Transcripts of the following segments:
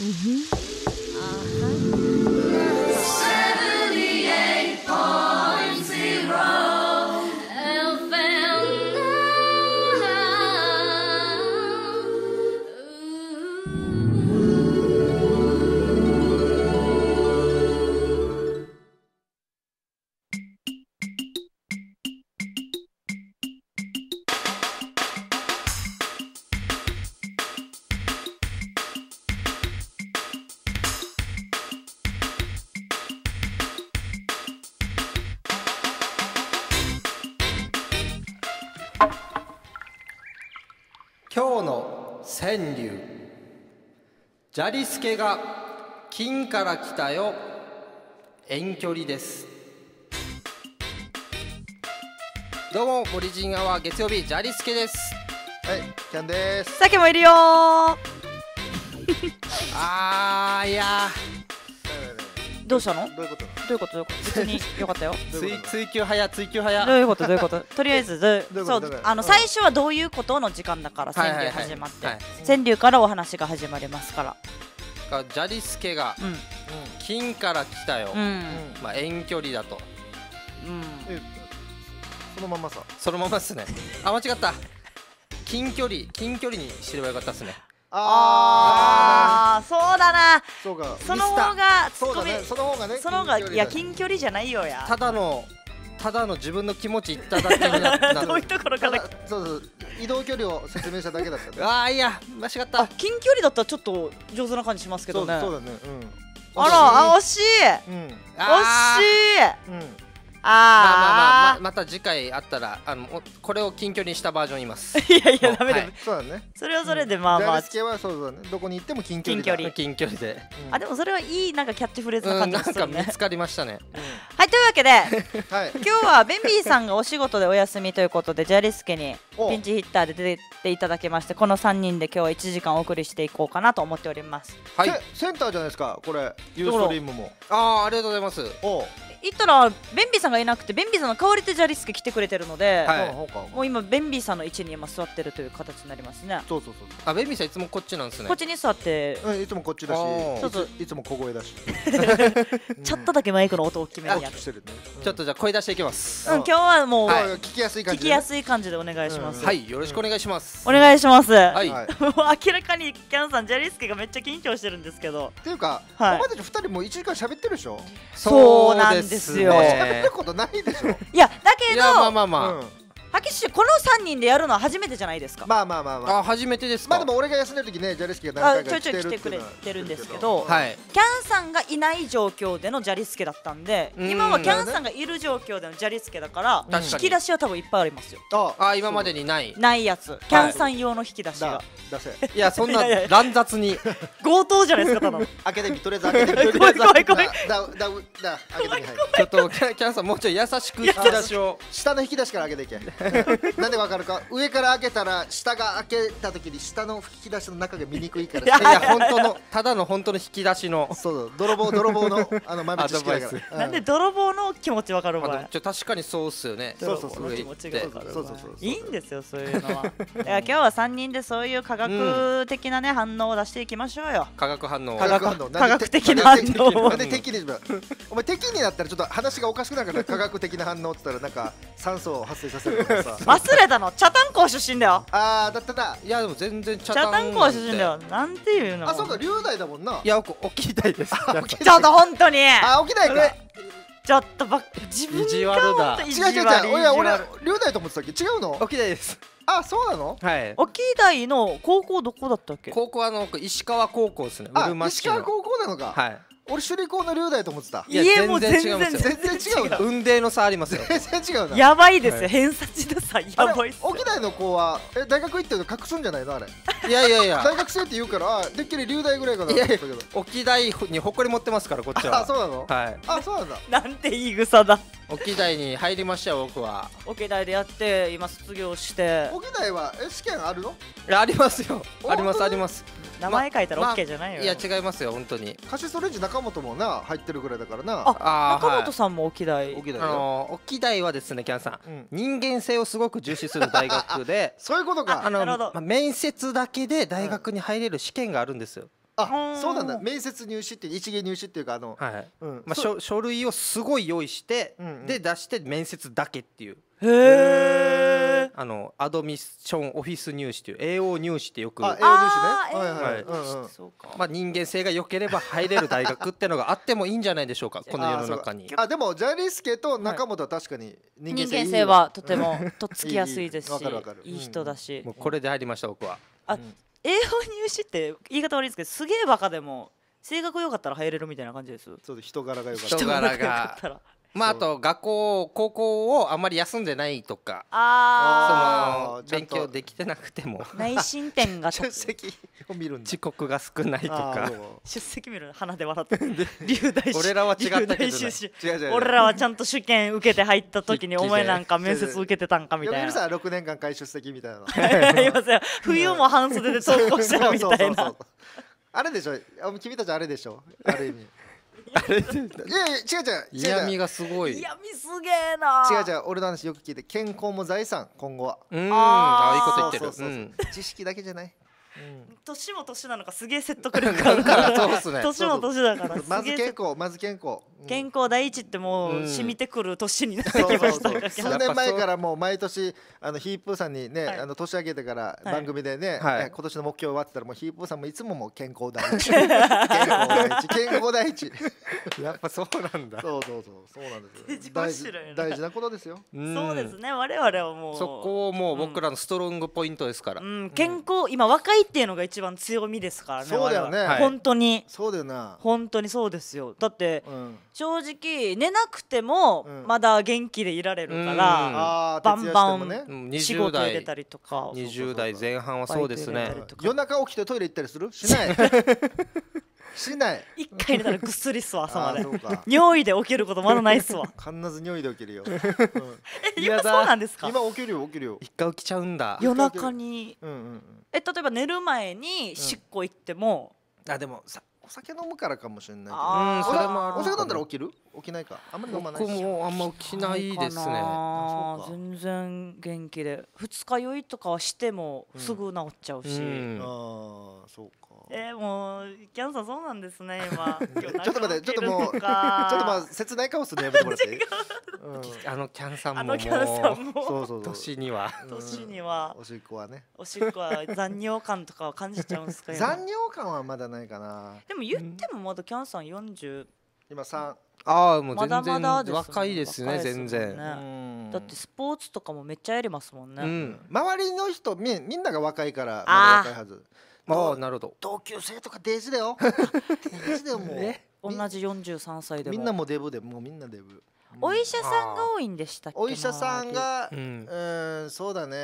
Mm-hmm. 川柳砂利助が金から来たよ遠距離ですどうもボリジンアワー月曜日砂利助ですはいキャンですさ鮭もいるよ あーいやどうしたのどういうことどういうことどういうこと別によかったよ追追求早追求早どういうことどういうこと とりあえずそうあの最初はどういうことの時間だから川柳始まって川柳からお話が始まりますからがジャリスケが金から来たよ、うん、まあ遠距離だと、うん、そのままさそのままっすねあ間違った近距離近距離にすればよかったっすねああそうだなそうかその方がツッコミそ,、の方がねその方がいや近距離じゃないよやただのただの自分の気持ちいただけななどう いうところからそうそう移動距離を説明しただけだった、ああいや間違った近距離だったらちょっと上手な感じしますけどねそうだねうんあら、あ惜しい、惜しい、うんあ、まあまあまあままた次回あったらあのこれを近距離にしたバージョンいます いやいやダメだ、はい、そうだねそれはそれでまあまあ、うん、はそうだねどこに行っても近距離近距離近距離で、うん、あでもそれはいいなんかキャッチフレーズな感じですよね、うん、なんか見つかりましたね、はいというわけで、はい、今日はベンビーさんがお仕事でお休みということでジャリスケにピンチヒッターで出ていただきましてこの三人で今日は1時間お送りしていこうかなと思っておりますはいセンターじゃないですかこれユーストリームもああありがとうございますお行ったらベンビーさんがいなくてベンビーさんが代わりでジャリスケ来てくれてるので、はい、もう今ベンビーさんの位置に今座ってるという形になりますねそうそうそうあベンビーさんいつもこっちなんですねこっちに座って、うん、いつもこっちだしちうそういつも小声だし ちょっとだけマイクの音大きめにやる、ねうん、ちょっとじゃあ声出していきますうん今日はもう、はい、聞きやすい感じ、ね、聞きやすい感じでお願いします、うん、はいよろしくお願いします、お願いしますはい 明らかにキャンさんジャリスケがめっちゃ緊張してるんですけどっていうか、はい、お前たち2人も一時間喋ってるでしょそうなんですですよ。すごたことないでしょ。いやだけど。まあまあまあ。ハキシこの3人でやるのは初めてじゃないですかまあまあまあまああ初めてですまあでも俺が休んでる時ねジャリスケが何回か来てるちょいちょい来てくれてるんですけど、はい、キャンさんがいない状況でのジャリスケだったんで今はキャンさんがいる状況でのジャリスケだから引き出しは多分いっぱいありますよああ今までにないないやつキャンさん用の引き出しが、出せいやそんな 乱雑に強盗じゃないですか多分開けてみとりあえず開けてみ とりあえず開けてみちょっとキャンさんもうちょい優しく引き出しを下の引き出しから開けていけ なんでわかるか上から開けたら下が開けた時に下の引き出しの中が見にくいからいや本当のただの本当の引き出しのそう泥棒泥棒の あの豆知識だから、うん、なんで泥棒の気持ちわかるお前ちょ確かにそうっすよねそうそうそう気持ちがわかいいんですよそういうのは 今日は三人でそういう科学的なね、うん、反応を出していきましょうよ科学反応科学反応科学的な反応なんで敵にお前敵になったらちょっと話がおかしくなるから科学的な反応って言ったらなんか酸素を発生させるさ 忘れたの茶炭校出身だよああだっただいやでも全然茶炭校出身だよなんていうのあそうか龍大だもんないや僕沖大ですちょっと本当にあ沖大かちょっとば自分が意地悪だ違う違う違う俺俺龍大と思ってたっけ違うの沖大ですあそうなのはい沖大の高校どこだったっけ高校あの石川高校ですねあ、石川高校なのかはい俺首里高の龍大と思ってたいやもう全然違う全然違う運命の差ありますよ全然違うやばいですよ、偏差値の差やばいっす沖大の子はえ大学行ってるの隠すんじゃないのあれいやいやいや大学生って言うからでっきり龍大ぐらいかないやいや沖大に誇り持ってますからこっちはあそうなのはいあそうなんだなんていい草だ沖大に入りましたよ僕は沖大でやって今卒業して沖大はえ試験あるのありますよありますあります名前書いたら OK じゃないよ、まいや違いますよ本当に歌詞スレンジ中本もな入ってるぐらいだからなあ中本さんも沖大、はい、沖大、はですねキャンさん、うん、人間性をすごく重視する大学で そういうことかあの、まあ、面接だけで大学に入れる試験があるんですよ、あそうなんだ面接入試って一芸入試っていうかあの、はいうんまあ、書書類をすごい用意して、うんうん、で出して面接だけっていうへえあのアドミッションオフィス入試という AO 入試ってよくあ AO 入試ねはいはいまあ人間性が良ければ入れる大学ってのがあってもいいんじゃないでしょうか この世の中にあでもジャリスケと中本は確かに人間性はとてもとっつきやすいですしいい人だしもうこれで入りました僕はあ AO 入試って言い方悪いですけどすげえバカでも性格良かったら入れるみたいな感じです。そう人柄が良かった。人柄が。まああと学校高校をあんまり休んでないとかあその勉強できてなくても内申点が出席 を見るんだ遅刻が少ないとか 出席見る鼻で笑って龍大俺らは違ったけど俺らはちゃんと試験受けて入った時にお前なんか面接受けてたんかみたいな六年間会出席みたいな 冬も半袖で登校したみたいなあれでしょ君たちあれでしょある意味 いやいや違う違う嫌味がすごい嫌味すげえな違う違う俺の話よく聞いて健康も財産今後はうんああいいこと言ってる知識だけじゃない年も年なのかすげえ説得力あるから 年も年だからまず健康まず健康、健康第一ってもう染みてくる年になってきました数年前からもう毎年あのヒープーさんにね、あの年明けてから番組でね、今年の目標はって言ったらもうヒープーさんもいつももう健康第一健康第一 やっぱそうなんだそうそうそうそうなんです大事大事なことですよ、そうですね我々はもうそこをもう僕らのストロングポイントですから、健康今若いいっていうのが一番強みですからねそうだよね本当に、はい、そうだよな本当にそうですよだって、うん、正直寝なくてもまだ元気でいられるから、うん、バンバン、ね、仕事入れたりとか20代前半はそうですね夜中起きてトイレ行ったりするしない しない一回寝たらぐっすりっすわ朝まで尿意で起きることまだないっすわ 必ず尿意で起きるよ、うん、え今そうなんですか今起きるよ起きるよ一回起きちゃうんだ夜中に、うんうん、え例えば寝る前にしっこ行っても、あでもさお酒飲むからかもしれないけど、お酒飲んだら起きる起きないかあんまり飲まない僕もあんま起きないですね全然元気で二日酔いとかはしてもすぐ治っちゃうし、うんうん、ああそうかえー、もうキャンさんそうなんですね今 ちょっと待ってちょっともうちょっとまあ切ない顔するのやめてもらって うん、あのキャンさんももうそうそう年には年にはおしっこはねおしっこは残尿感とかは感じちゃうんですか 残尿感はまだないかなでも言ってもまだキャンさん40今3ああもう全然まだまだですね若いですね全然だってスポーツとかもめっちゃやりますもんね、うん、周りの人みみんなが若いからまだ若いはずああなるほど同級生とかデージだよ デージだよもう、同じ43歳でもみんなもデブでもうみんなデブお医者さんが多いんでしたっけお医者さんがうんそうだね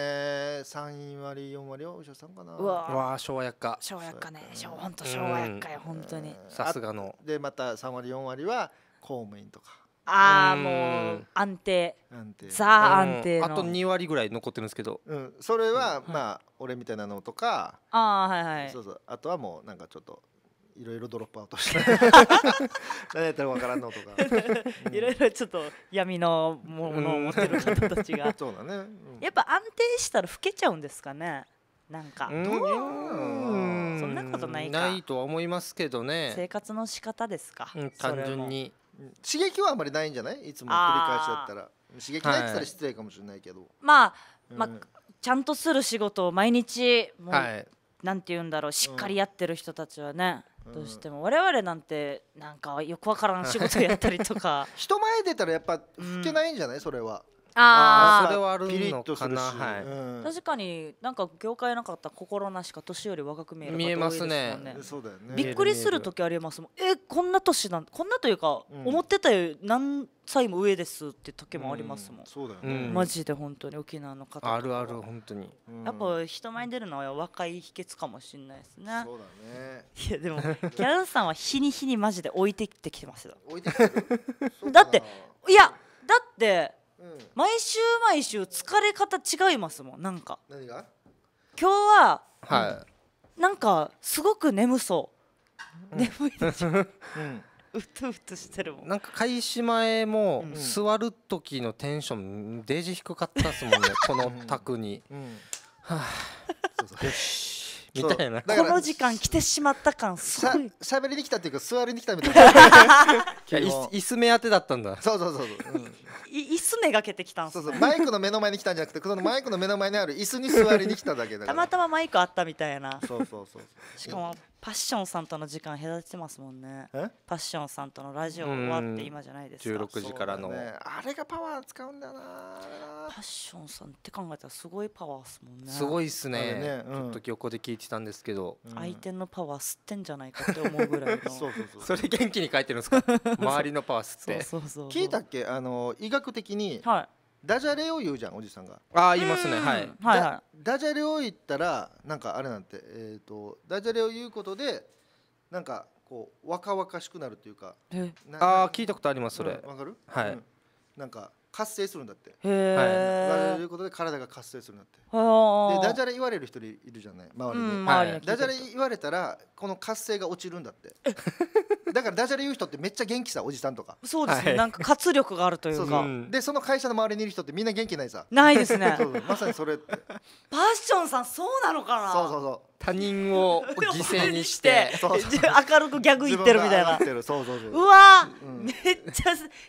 3割4割はお医者さんかなうわあ昭和薬科昭和薬科ねほんと昭和薬科よ本当にさすがのでまた3割4割は公務員とかああもう安定安定ザ安定あと2割ぐらい残ってるんですけど、うん、それはまあ俺みたいなのとかあ,、あはいはい、そうそうあとはもうなんかちょっといろいろドロップアウトして 何やったら分からんのとか いろいろちょっと闇のものを持ってる方たちが そうだね、うん、やっぱ安定したら老けちゃうんですかねなんかうんそんなことないかないとは思いますけどね生活の仕方ですか、うん、単純に刺激はあんまりないんじゃないいつも繰り返しだったら刺激ないって言ったら失礼かもしれないけど、まあ、まあ、ちゃんとする仕事を毎日もう、はい、なんて言うんだろうしっかりやってる人たちはね、どうしても我々なんてなんかよくわからん仕事やったりとか 人前出たらやっぱ吹けないんじゃない、それはああそれはあるのかな、はいうん、確かになんか業界なかった心なしか年より若く見える、ね、見えますねそうだよねびっくりする時ありますもんえこんな年なんこんなというか、うん、思ってたより何歳も上ですって時もありますもん、うん、そうだよねマジで本当に沖縄の方あるある本当にやっぱ人前に出るのは若い秘訣かもしれないですねそうだねいやでもギャルさんは日に日にマジで置いてきてきてます。た だっていやだって毎週毎週疲れ方違いますもんなんか何が今日は、はい、なんかすごく眠そう、うん、眠いでしょ、うんうとうとしてるもんなんか開始前も座る時のテンションデージ低かったっすもんね この卓に、うん、はあ よしみたいなこの時間来てしまった感すごいしゃべりに来たっていうか座りに来たみたいな 椅子目当てだったんだそうそうそうそう、うんい椅子めがけてきたんす、そうそうマイクの目の前に来たんじゃなくてそのマイクの目の前にある椅子に座りに来ただけだからたまたまマイクあったみたいなそうそうそうしかもパッションさんとの時間隔ててますもんねパッションさんとのラジオ終わって今じゃないですか16時からの、ねあれがパワー使うんだよなパッションさんって考えたらすごいパワーっすもんねすごいっすねねうんちょっと横で聞いてたんですけど、うん相手のパワー吸ってんじゃないかって思うぐらいの そうそうそうそれ元気に書いてるんですか 周りのパワー吸っそうてそうそうそう聞いたっけあの医学的にはいダジャレを言うじゃんおじさんがああ言いますねはい、はいダジャレを言ったらなんかあれなんて、えーと、とダジャレを言うことでなんかこう若々しくなるというかああ聞いたことありますそれわ、うん、かるはい、うん、なんか活性するんだって言われることで体が活性するんだってでダジャレ言われる人いるじゃない周りにうんはい、ダジャレ言われたらこの活性が落ちるんだってだからダジャレ言う人ってめっちゃ元気さおじさんとかそうですね、はい、なんか活力があるというかでその会社の周りにいる人ってみんな元気ないさないですねまさにそれってパッションさんそうなのかなそうそうそう他人を犠牲にして 明るくギャグ言ってるみたいなうわ、めっちゃ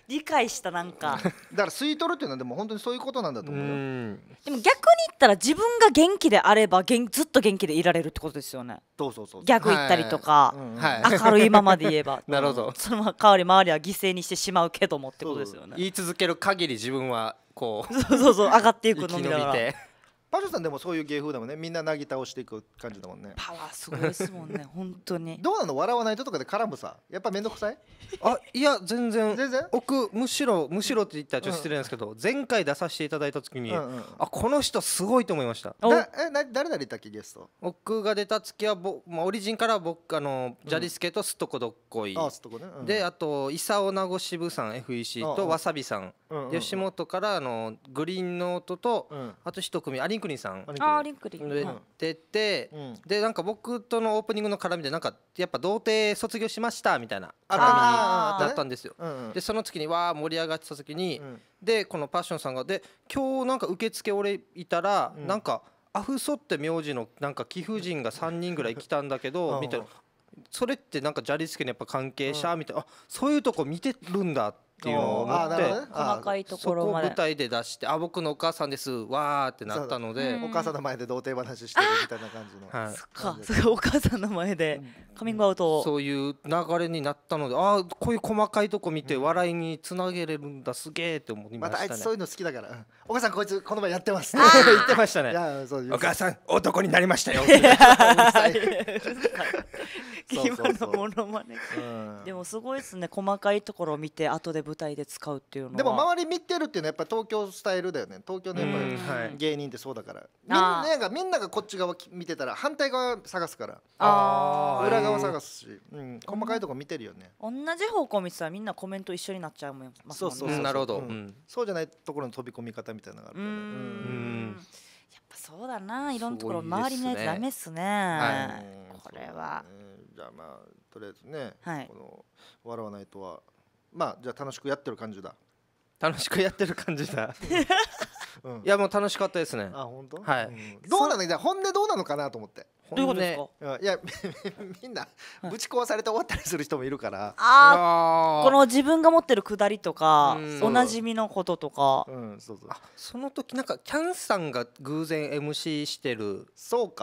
理解したなんかだから吸い取るっていうのはでも本当にそういうことなんだと思うよでも逆に言ったら自分が元気であればずっと元気でいられるってことですよねそうそうそうギャグ言ったりとか、明るいままで言えば なるほどその代わり周りは犠牲にしてしまうけどもってことですよね言い続ける限り自分はこうそうそうそう上がっていくのみたいなさんでもそういう芸風だもんねみんななぎ倒していく感じだもんねパワーすごいですもんね 本当にどうなの笑わないととかで絡むさやっぱ面倒くさいあいや全然全然僕むしろむしろって言ったらちょっと失礼なんですけど、うん、前回出させていただいた時に、うんうん、あこの人すごいと思いましただえな誰々ったっけゲスト僕が出た月はぼ、まあ、オリジンから僕あのジャリスケとすとこどっこい、うん、あすとこね、うん、であと伊佐尾名護支部さん FEC とわさびさん、うんうん、吉本からあのグリーンノートと、あと一組アリンククリンさんあリンクリン出て、うん、でなんか僕とのオープニングの絡みでなんかやっぱ童貞卒業しましたみたいな絡みだったんですよ、うでその時にわあ盛り上がってた時に、うん、でこのパッションさんがで今日なんか受付俺いたら、なんかアフソって名字のなんか貴婦人が3人ぐらい来たんだけど、みたいなそれってなんか砂利付けのやっぱ関係者、みたいなあそういうとこ見てるんだってっていうのを思って、細かいところまで舞台で出して「あ僕のお母さんですわ」ーってなったのでお母さんの前で童貞話してるみたいな感じの、そっかそかお母さんの前でカミングアウトそういう流れになったのであこういう細かいとこ見て笑いにつなげれるんだすげえって思いましたねまたあいつそういうの好きだからお母さんこいつこの前やってます 言ってましたねお母さん男になりましたよ 今のモノマネでもすごいですね細かいところを見て後で舞台で使うっていうのはでも周り見てるっていうのはやっぱり東京スタイルだよね東京のやっぱり芸人ってそうだからみんながみんながこっち側見てたら反対側探すから裏側探すし、うん、細かいとこ見てるよね同じ方向見てたらみんなコメント一緒になっちゃうもんそうそうなるほど、そうじゃないところの飛び込み方みたいなのがあるやっぱそうだないろんなところ周りのやつダメっすね、はい、これは、ね、じゃあまあとりあえずね、はい、この笑わないとはまあじゃあ楽しくやってる感じだ楽しくやってる感じだ いやもう楽しかったですねあ本当はい、どうなのじゃ本音どうなのかなと思ってどういうことですかいや みんなぶち壊されて終わったりする人もいるからああこの自分が持ってるくだりとかおなじみのこととか、うん、そうそうその時なんかキャンさんが偶然 MC してる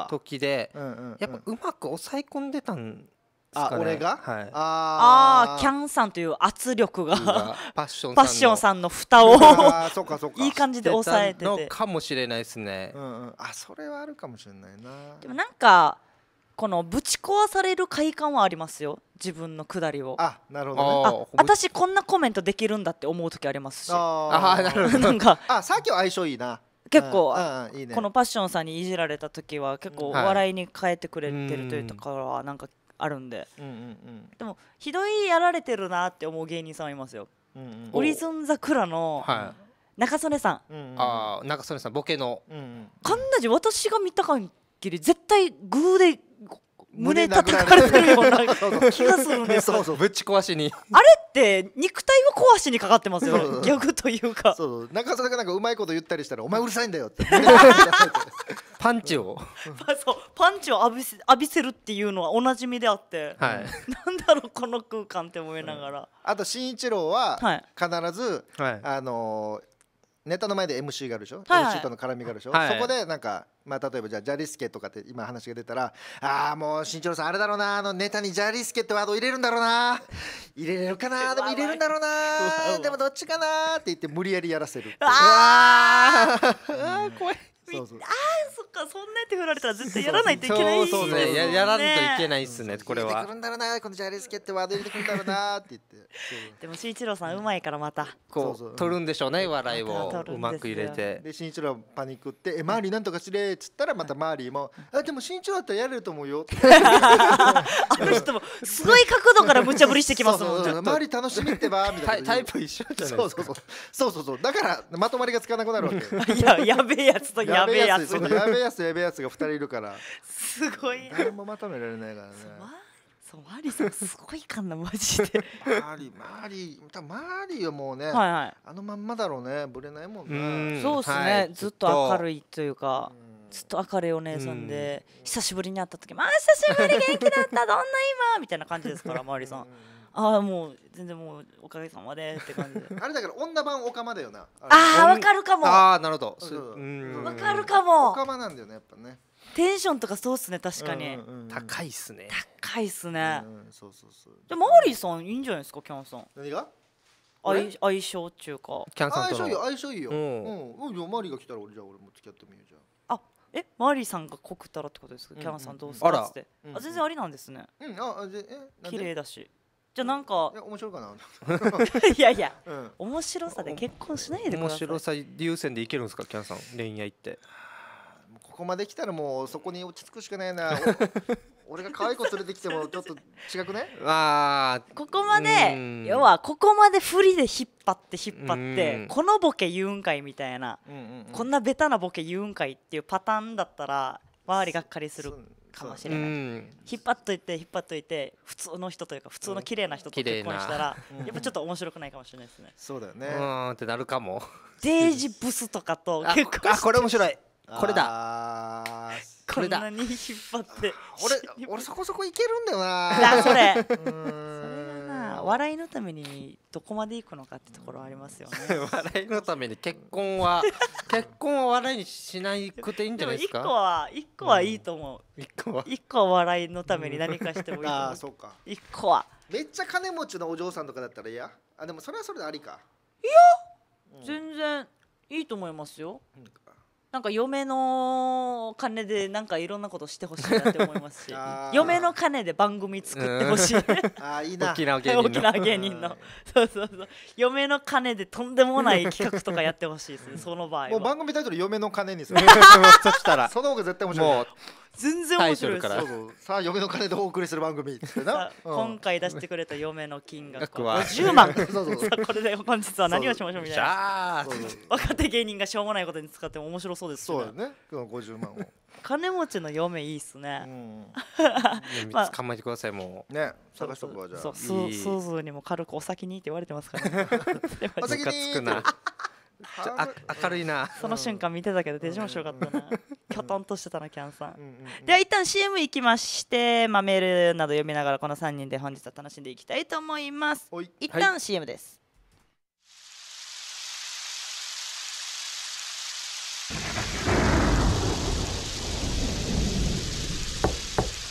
時で、うんうん、やっぱうまく抑え込んでたんあ俺が、はい、ああキャンさんという圧力がパッションさんの蓋を いい感じで抑えててかもしれないですね、うんうん、あそれはあるかもしれないなでもなんかこのぶち壊される快感はありますよ自分のくだりをあなるほど、ね、あ私こんなコメントできるんだって思う時ありますしああなるほどなんかあさっきは相性いいな結構、いいね、このパッションさんにいじられた時は結構笑いに変えてくれてるというところはなんかあるんで、うんうんうん、でもひどいやられてるなって思う芸人さんいますよ、うんうん、オリゾンザクラの中曽根さん、はいうんうん、ああ中曽根さんボケの、うんうん、かんなじ私が見た限り絶対グーで胸叩かれてるような気がするんですそうそうぶち壊しにあれって肉体を壊しにかかってますよギャグというかそうそう中澤がなんかうまいこと言ったりしたら「お前うるさいんだよ」って パンチをそうパンチを浴びせ浴びせるっていうのはおなじみであって、はい、なんだろうこの空間って思いながら、うん、あと新一郎は必ず、はい、あのーネタの前で MC があるでしょ、はいはい、MC との絡みがあるでしょ、はい、そこでなんかまあ、例えばじゃあジャリスケとかって今話が出たらああもう新一郎さんあれだろうなあのネタにジャリスケってワード入れるんだろうな入れれるかなでも入れるんだろうなでもどっちかなって言って無理やりやらせるああ 怖いそうそうああそっかそんな手振られたら絶対やらないといけないそうそうねややらないといけないっすねこれはてくるんだろうなこのジャレスケってワード入れてくるんだろうなって言ってでも慎一郎さんうまいからまたこう取るんでしょうね笑いをうまく入れてで慎一郎パニックって「えマーリーなんとかしれ」っつったらまたマーリーも「あでも慎一郎だったらやれると思うよ」あの人もすごい角度から無茶ぶりしてきますもんねマーリー楽しみってばみたいなタイプ一緒じゃないですかそうそうそうそうそうだからまとまりがつかなくなるわけ いややべえやつとややべえやつやべえやつやべえやつが二人いるからすごい何もまとめられないからねそうマリさんすごいかんなマジでマリマリ多分マリはもうね、はいはい、あのまんまだろうねぶれないもんねそうですね、ずっと明るいというかずっと明るいお姉さんで久しぶりに会った時「まあ久しぶり元気だったどんな今」みたいな感じですからマリさん。ああもう全然もうおかげさまでって感じで あれだから女版オカマだよなああわかるかもああなるほどわかるかもオカマなんだよねやっぱねテンションとかそうっすね確かに、うんうんうん、高いっすね高いっすね、うんうん、そうそうそうでマーリーさんいいんじゃないですかキャンさん何が相相性っていうかキャンさんと相性いい相性いいようん、うん、マーリーが来たら俺じゃあ俺も付き合ってみようじゃんえマーリーさんが告くたらってことですか、うんうん、キャンさんどうするって、うんうん、あ全然ありなんですねうんあぜえ綺麗だしじゃあなんかいや面白いかな いやいや、うん、面白さで結婚しないで面白さ優先でいけるんですかキャンさん恋愛ってここまで来たらもうそこに落ち着くしかないな 俺が可愛い子連れてきてもちょっと違くね あここまで要はここまで振りで引っ張って引っ張ってこのボケ言うんかいみたいな、うんうんうん、こんなベタなボケ言うんかいっていうパターンだったら周りがっかりするかもしれない、うん、引っ張っといて引っ張っといて普通の人というか普通の綺麗な人と結婚したら、やっぱちょっと面白くないかもしれないですねそうだよねうんってなるかもデージブスとかと結婚あこれ面白いこれだこれだこんなに引っ張って俺俺そこそこいけるんだよなそれ笑いのためにどこまでいくのかってところありますよね 笑いのために結婚は 結婚は笑いにしないくていいんじゃないですか一個は一個はいいと思う、うん、個は一個は笑いのために何かしてもいいと思う、ああそうか一個はめっちゃ金持ちのお嬢さんとかだったらいや。あでもそれはそれでありかいや、うん、全然いいと思いますよ、うんなんか嫁の金でなんかいろんなことしてほしいなって思いますし 嫁の金で番組作ってほしいあいいな沖縄芸人の芸人のそうそうそう嫁の金でとんでもない企画とかやってほしいですねその場合もう番組タイトル嫁の金にする そしたらその方が絶対面白い全然面白いからさあ嫁の金でお送りする番組ってな、うん、今回出してくれた嫁の金額は50万これで本日は何をしましょうみたいな若手芸人がしょうもないことに使っても面白そうですそうよね今日50万を金持ちの嫁いいっすね、うん、3つ構えてくださいもうね探しとくわじゃあそうそうそうにも軽くお先にって言われてますから、ね、お先にあ明るいなその瞬間見てたけど、デジモンしよかったな、うん、きょとんとしてたなキャンさんうんん、では一旦 CM いきまして、まあ、メールなど読みながらこの3人で本日は楽しんでいきたいと思います一旦 CM です、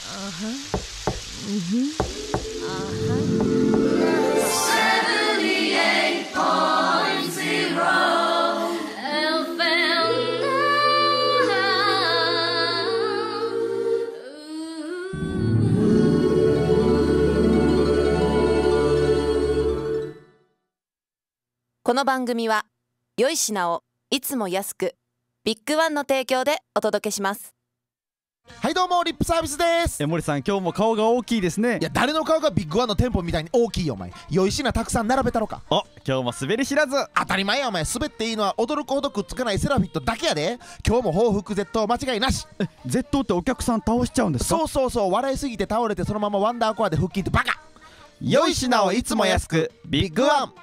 はい、あはうんこの番組は良い品をいつも安くビッグワンの提供でお届けしますはいどうもリップサービスですえ森さん今日も顔が大きいですねいや誰の顔がビッグワンの店舗みたいに大きいよお前良い品たくさん並べたろかお今日も滑り知らず当たり前やお前滑っていいのは驚くほどくっつかないセラフィットだけやで今日も報復 Z 間違いなしえ Z ってお客さん倒しちゃうんですかそうそうそう笑いすぎて倒れてそのままワンダーコアで腹筋ってバカ良い品をいつも安くビッグワン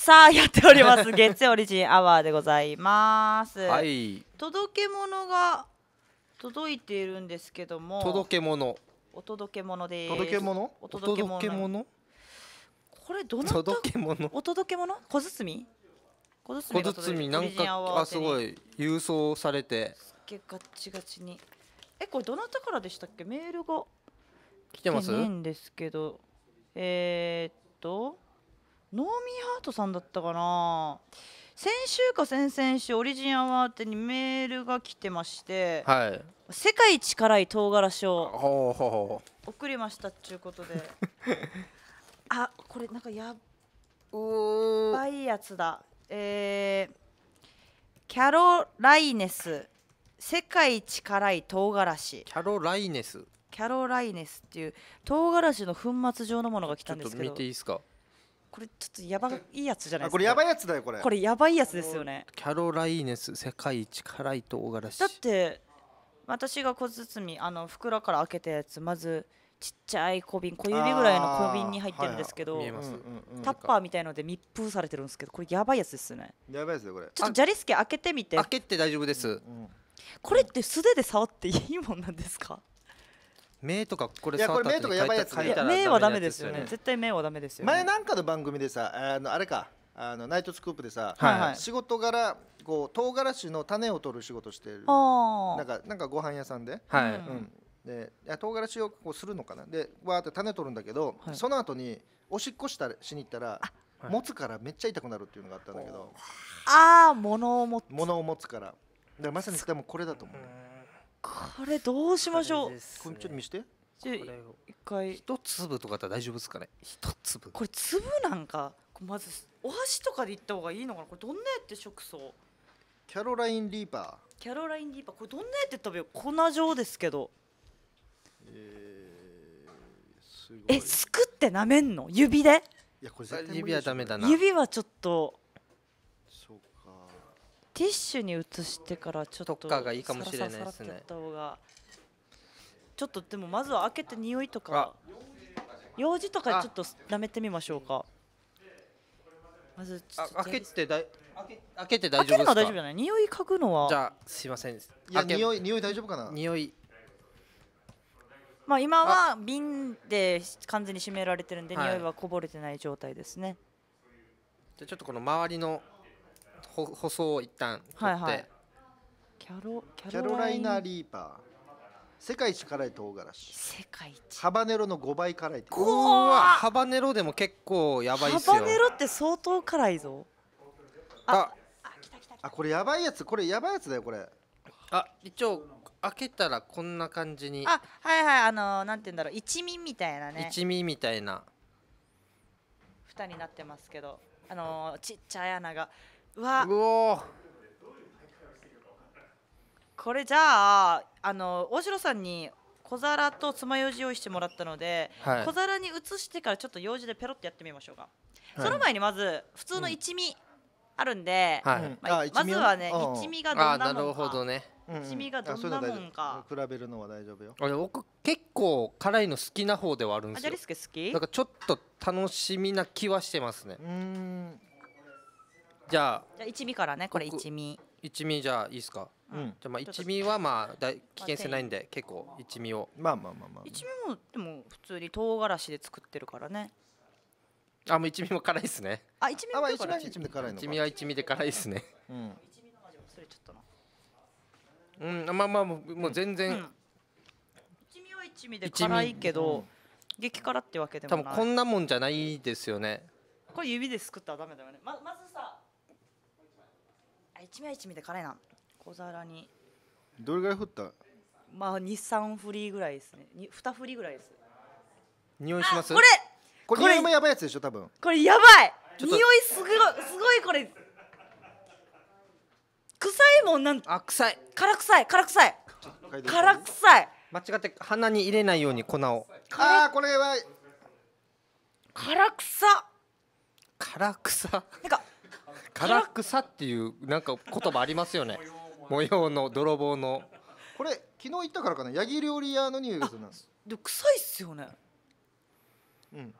さあやっております月曜オリジンアワーでございます、はい、届け物が届いているんですけども届け物お届け物で届け物お届け物これどの届け物お届け物小包小包小包なんかあすごい郵送されてすっげガッチガチにえこれどなたからでしたっけメールが来てますんですけどえー、っとノーミーハートさんだったかな先週か先々週オリジンアワーテにメールが来てまして、はい世界一辛い唐辛子をうほう送りましたっちゅうことで あこれなんかやばいやつだえー、キャロライネス世界一辛い唐辛子キャロライネスキャロライネスっていう唐辛子の粉末状のものが来たっんでとすけ見どていいですかこれちょっとやばいやつじゃないですかこれやばいやつだよこれこれやばいやつですよねキャロライネス世界一辛い唐辛子だって私が小包あの袋から開けたやつまずちっちゃい小瓶小指ぐらいの小瓶に入ってるんですけど、はいはい、タッパーみたいので密封されてるんですけどこれやばいやつですねやばいですよこれちょっとジャリスケ開けてみて開けて大丈夫です、うんうん、これって素手で触っていいもんなんですか目とかこれいやこれ目とかやばいやつ、目はダメですよね絶対目はダメですよ、ね、前なんかの番組でさあのあれかあのナイトスクープでさ、はいはい、仕事柄こう唐辛子の種を取る仕事してるなんかなんかご飯屋さんで、はいうんでや唐辛子をこうするのかなでわーって種取るんだけど、はい、その後におしっこしたしに行ったら持つからめっちゃ痛くなるっていうのがあったんだけどああ物を持つ物を持つからだからまさにでもこれだと思うこれどうしましょう。これね、これちょっと見せて。一回一粒とかだ大丈夫ですかね一粒これ粒なんかまずお箸とかでいった方がいいのかなこれどんなやって食草キャロラインリーパーキャロラインリーパーこれどんなやって食べよう粉状ですけどえー、すえすくってなめんの指でいやこれ指はダメだな指はちょっとティッシュに移してからちょっととかがいいかもしれないですねちょっとでもまずは開けて匂いとか用事とかちょっと舐めてみましょうかまず開けてだい開けて大丈夫ですか開けるのは大丈夫じゃない匂い嗅ぐのはじゃあすいませんいや匂い匂い大丈夫かな匂いまあ今は瓶で完全に閉められてるんで、匂いはこぼれてない状態ですねじゃあちょっとこの周りのほ細を一旦取って、はいはい、キャロキャロライナリーパー世界一辛い唐辛子世界一ハバネロの5倍辛いってうわハバネロでも結構やばいっすよハバネロって相当辛いぞああ来た来たあこれやばいやつこれやばいやつだよこれあ一応開けたらこんな感じにあはいはいあのー、なんて言うんだろう一味みたいなね一味みたいな蓋になってますけどあのー、ちっちゃい穴がわうおこれじゃああの大城さんに小皿と爪楊枝用意してもらったので、はい、小皿に移してからちょっと用事でペロってやってみましょうか、はい、その前にまず普通の一味あるんで、うんはいまあ、まずはね一味がどんなもんか、ね一味がどんなもんか比べるのは大丈夫よれ僕結構辛いの好きな方ではあるんですよあじゃりすけ好きだからちょっと楽しみな気はしてますねうんじゃあじゃあ一味からねこれ一味一味じゃあいいですか、うん、じゃまあ一味はまあだ危険性ないんで結構一味をまあまあまあまあ一味もでも普通に唐辛子で作ってるからねあもう一味も辛いですねあ一味は一味で辛い一味は一味で辛いですねうん一味の味忘れちゃったなうんまあまあもう全然、うん、一味は一味で辛いけど、激辛ってわけでもない多分こんなもんじゃないですよねこれ指ですくったらダメだよねままずさあ一枚一枚で辛いな小皿にどれぐらい振ったまあ23フリーぐらいですね二2振りぐらいです匂いしますこれこれこれもやばいやつでしょ多分これやばい匂いすごいすごいこれ臭いもんなんあ臭い辛臭い辛臭い辛臭い間違って鼻に入れないように粉をああこれは辛臭辛臭なんか唐草っていうなんか言葉ありますよね模様の泥棒のこれ昨日言ったからかなヤギ料理屋の匂いがするんですでも臭いっすよねうん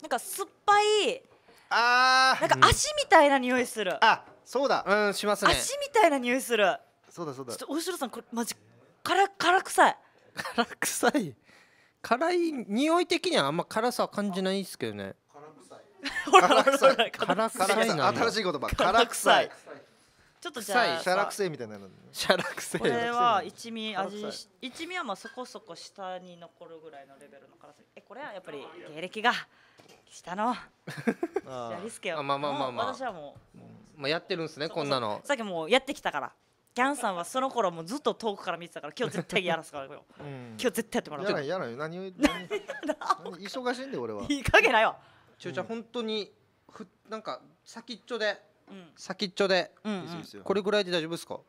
なんか酸っぱいあなんか足みたいな匂いする、うん、あそうだうんしますね足みたいな匂いするそうだそうだちょっと大城さんこれマジ辛辛臭い辛臭い辛い匂い的にはあんま辛さは感じないですけどね 辛くさい、辛い新しい言葉辛いちょっとじゃあシャラクみたいなのシャラクセこれは一味味一味はまあそこそこ下に残るぐらいのレベルの辛さえこれはやっぱり芸歴が下のやりすけよまあまあまあまあ私はもうやってるんですねこんなのさっきもうやってきたからギャンさんはその頃もずっと遠くから見てたから今日絶対やらすからよ、今日絶対やってもらうやらないやらない何を何何忙しいんで俺はいい加減なよちゅうちゃん、本当にふなんか先っちょで、うん、先っちょで、うんうん、これぐらいで大丈夫ですか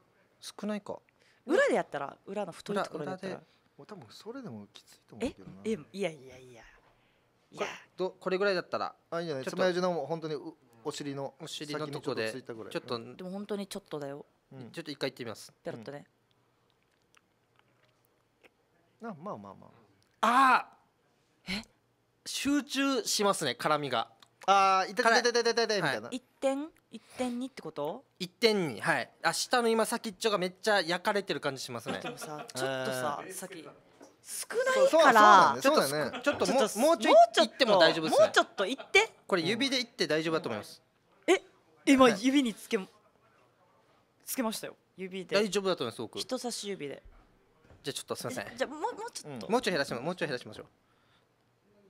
少ないか裏でやったら裏の太いところでやったらもう多分それでもきついと思うけどなえいやいやいやいやどこれぐらいだったらあいいんじゃないの本当にお尻のお尻のとこでちょっと、うん、でも本当にちょっとだよ、うん、ちょっと一回行ってみますペロッとね、うん、まあまあまあああえ集中しますね辛みがああ痛い痛い痛い痛い痛いみたいな、一点一点にってこと一点にはいあ下の今先っちょがめっちゃ焼かれてる感じしますねでもさちょっとさ先少ないからちょっと、ね、ちょっともうもうちょいっても大丈夫です、ね、もうちょっと行ってこれ指で行って大丈夫だと思います、え今指につけつけましたよ指で大丈夫だと思います僕人差し指でじゃあちょっとすみませんじゃあもうもうちょっと、もうちょい減らしましもうちょい減らしましょう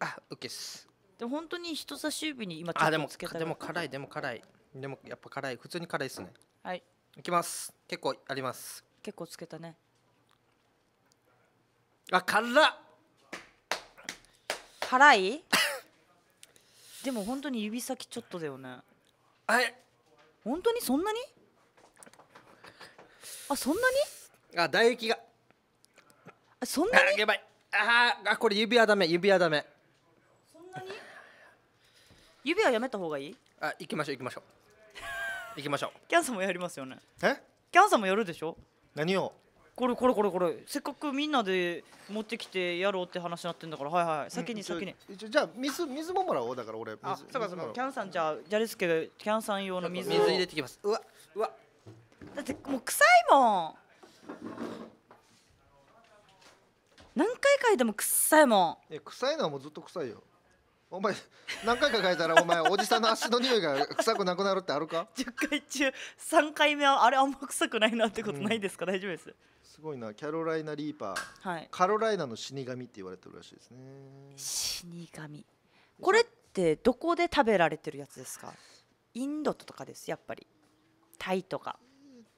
あオッケーっすで本当に人差し指に今ちょっあでもつけたでも辛いでも辛いでもやっぱ辛い普通に辛いっすねはいいきます結構あります結構つけたねあ辛っ辛い でも本当に指先ちょっとだよねはい本当にそんなにあそんなにあ唾液があそんなにやばいああこれ指輪ダメ指輪ダメなに指はやめた方がいいあ行きましょう行きましょう 行きましょうキャンさんもやりますよねえキャンさんもやるでしょ何をこれこれこれこれせっかくみんなで持ってきてやろうって話になってんだからはいはい先に先に、うん、じゃあ水水ももらおうだから俺あそうかそうかキャンさんじゃあジャリスケキャンさん用の水水入れてきますうわうわだってもう臭いもん何回かいでも臭いもんえ臭いのはもうずっと臭いよお前何回か書いたらお前おじさんの足の匂いが臭くなくなるってあるか10回中3回目はあれあんま臭くないなってことないですか、うん、大丈夫ですすごいなキャロライナ・リーパー、はい、カロライナの死神って言われてるらしいですね死神これってどこで食べられてるやつですかインドとかですやっぱりタイとか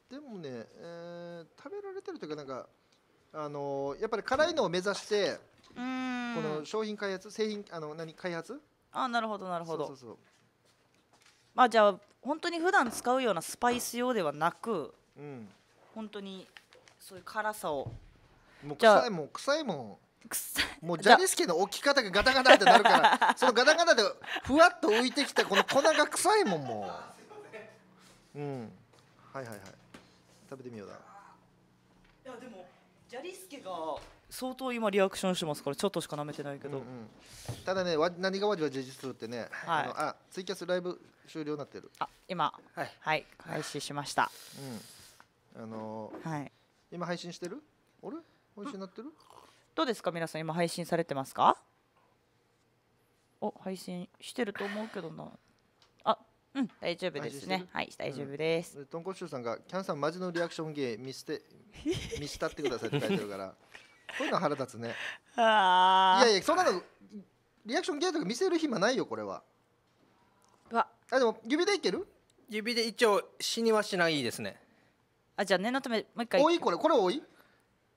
でもね、えー、食べられてるというかなんかあのー、やっぱり辛いのを目指してこの商品開発製品あの何開発あなるほどなるほどそうそうそうまあじゃあ本当に普段使うようなスパイス用ではなく、うん、本当にそういう辛さをもう臭いもん臭いもん臭いもうジャニスケの置き方がガタガタってなるから そのガタガタでふわっと浮いてきたこの粉が臭いもんもううんはいはいはい食べてみようだいやでもジャリスケが相当今リアクションしてますからちょっとしかなめてないけど、うんうん、ただねわ何がわじわじ実するってね、はい、あのあツイキャスライブ終了になってるあ今、はい、はい、開始しました、うん、あのー、はい、今配信してるあれ配信なってる、うん、どうですか皆さん今配信されてますかお配信してると思うけどなあうん大丈夫ですねはい大丈夫です、うん、トンコシュさんが「キャンさんマジのリアクション芸見捨て見捨たってください」って書いてるから こういうの腹立つねいやいやそんなのリアクションゲート見せる暇ないよこれはわあでも指でいける指で一応死にはしないですねあじゃあ念のためもう一回多いこれこれ多い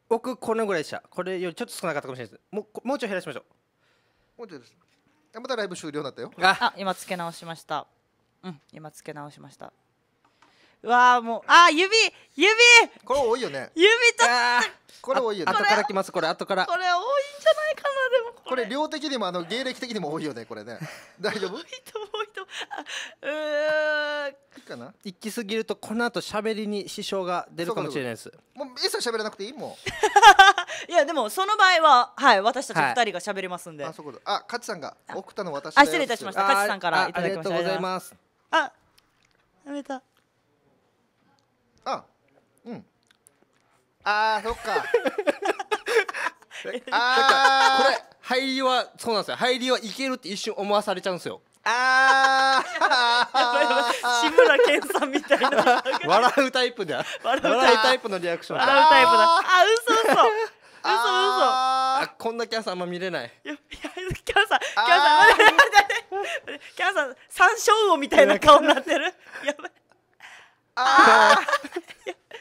僕このぐらいでしたこれよりちょっと少なかったかもしれないですもうもうちょい減らしましょうもうちょいですまたライブ終了になったよあ今つけ直しましたうん今つけ直しましたわあもうあ指指これ多いよね指とこれ多いよね後からきますこれ後からこれ多いんじゃないかなでもこれ量的にもあの芸歴的にも多いよねこれね 大丈夫多いと多いとうんいいかな行き過ぎるとこの後喋りに支障が出るかもしれないですもう一切喋らなくていいもん いやでもその場合ははい私たち二人が喋れますんで、あそことあ勝さんが奥多の私あ失礼いたしました勝さんからいただきましたありがとうございますあやめたああそっか あーこれ入りはそうなんですよ入りはいけるって一瞬思わされちゃうんですよああ志村けんさんみたいな 笑うタイプだ笑うタイプのリアクション笑うタイプだあ嘘嘘嘘嘘あこんなキャンさんあんま見れないいやいやキャンさんキャンさんキャンさん山椒魚みたいな顔になってるやばいあ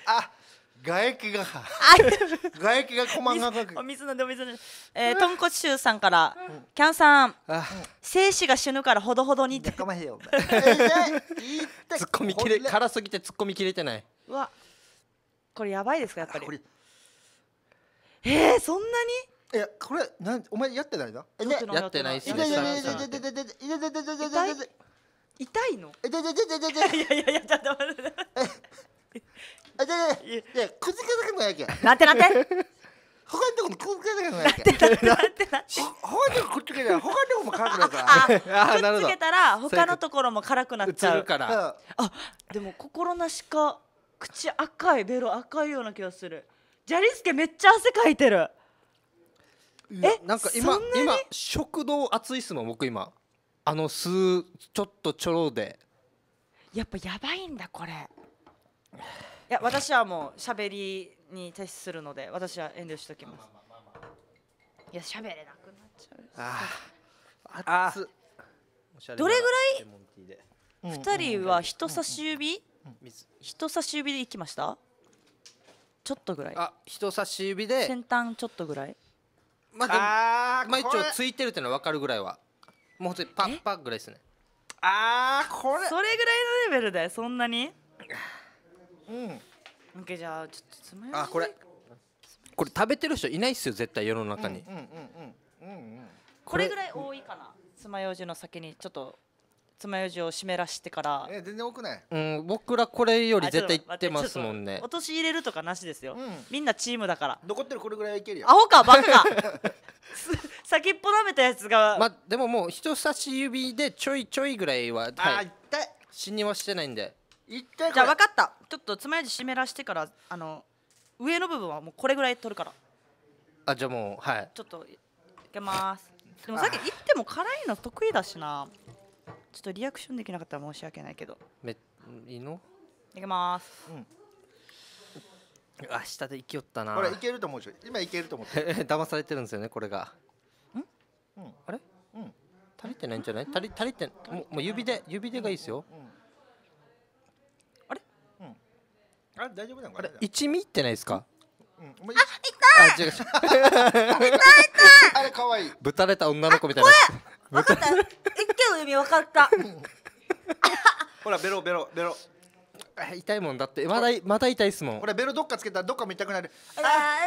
あ唾液が唾液が細かくお水飲んでお水飲んで、えー、豚骨臭さんから、うん、キャンさん精子が死ぬからほどほどにってツッコミ切れ辛すぎてツッコミ切れてないわこれやばいですかやっぱりえー、そんなにいやこれなんお前やってないなやってないっすね痛いのいやいやいやちょっと待ってあじゃあいやくじけたくないわけなんてなんて他のところくじけたくないわけやなんてなんてなてほ他のとこくっつけたら他のとこも辛くなるからあ くっつけたら他のところも辛くなっちゃうからあでも心なしか口赤いベロ赤いような気がするジャリスケめっちゃ汗かいてるえなんか今そんなに今食堂熱いっすもん僕今あのすちょっとちょろでやっぱやばいんだこれいや私はもう喋りに徹するので私は遠慮しておきます。いや喋れなくなっちゃう。ああ。どれぐらい2人は人差し指、人差し指でいきましたちょっとぐらいあ人差し指で先端ちょっとぐらいまあまあ一応ついてるっていうのは分かるぐらいはもう本当にパッパッぐらいですねああこれそれぐらいのレベルだよそんなにうん。OK じゃあちょっとつまようじあこれこれ食べてる人いないっすよ絶対世の中に、うんうんうんうんうんこれぐらい多いかな。爪楊枝の先にちょっと爪楊枝を湿らしてから。え全然多くない。うん、僕らこれより絶対いってますもんね落とし入れるとかなしですよ。うんみんなチームだから。残ってるこれぐらいはいけるよア。ホかバカ 先っぽ舐めたやつが。まあでももう人差し指でちょいちょいぐらいは、はあ痛い。死にはしてないんで一体じゃあ分かったちょっと爪楊枝湿らしてからあの上の部分はもうこれぐらい取るからあじゃあもうはいちょっといけます でもさっき言っても辛いの得意だしなちょっとリアクションできなかったら申し訳ないけどめいいのいきますうんあ下で生きよったなこれいけると思うでしょ今いけると思って 騙されてるんですよねこれがん、うん、あれ、うん、足りてないんじゃない足り足りてもう指で指でがいいですよ、うんあ大丈夫なのあれ一味ってないですかうん、あ、いたあ、違うあれ可愛いぶたれた女の子みたいな分かった一見の意分かったほらベロベロベロ痛いもんだってまだまだ痛いっすもんこれベロどっかつけたらどっかも痛くなるあ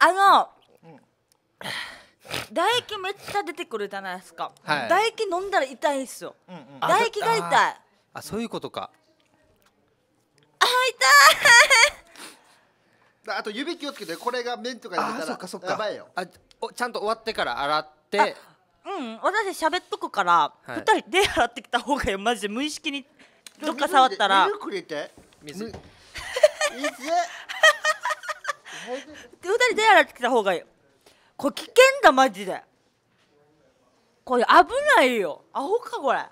あ、の、あの。唾液めっちゃ出てくるじゃないですか、唾液飲んだら痛いっすよ、唾液が痛いあそういうことか痛い あと指気をつけてこれが面とかに出たらそっかやばいよあおちゃんと終わってから洗ってうん私喋っとくから、はい、2人手洗ってきた方がいよマジで無意識にどっか触ったら水くれて水水2 人手洗ってきた方がいいこれ危険だマジでこれ危ないよアホかこれ。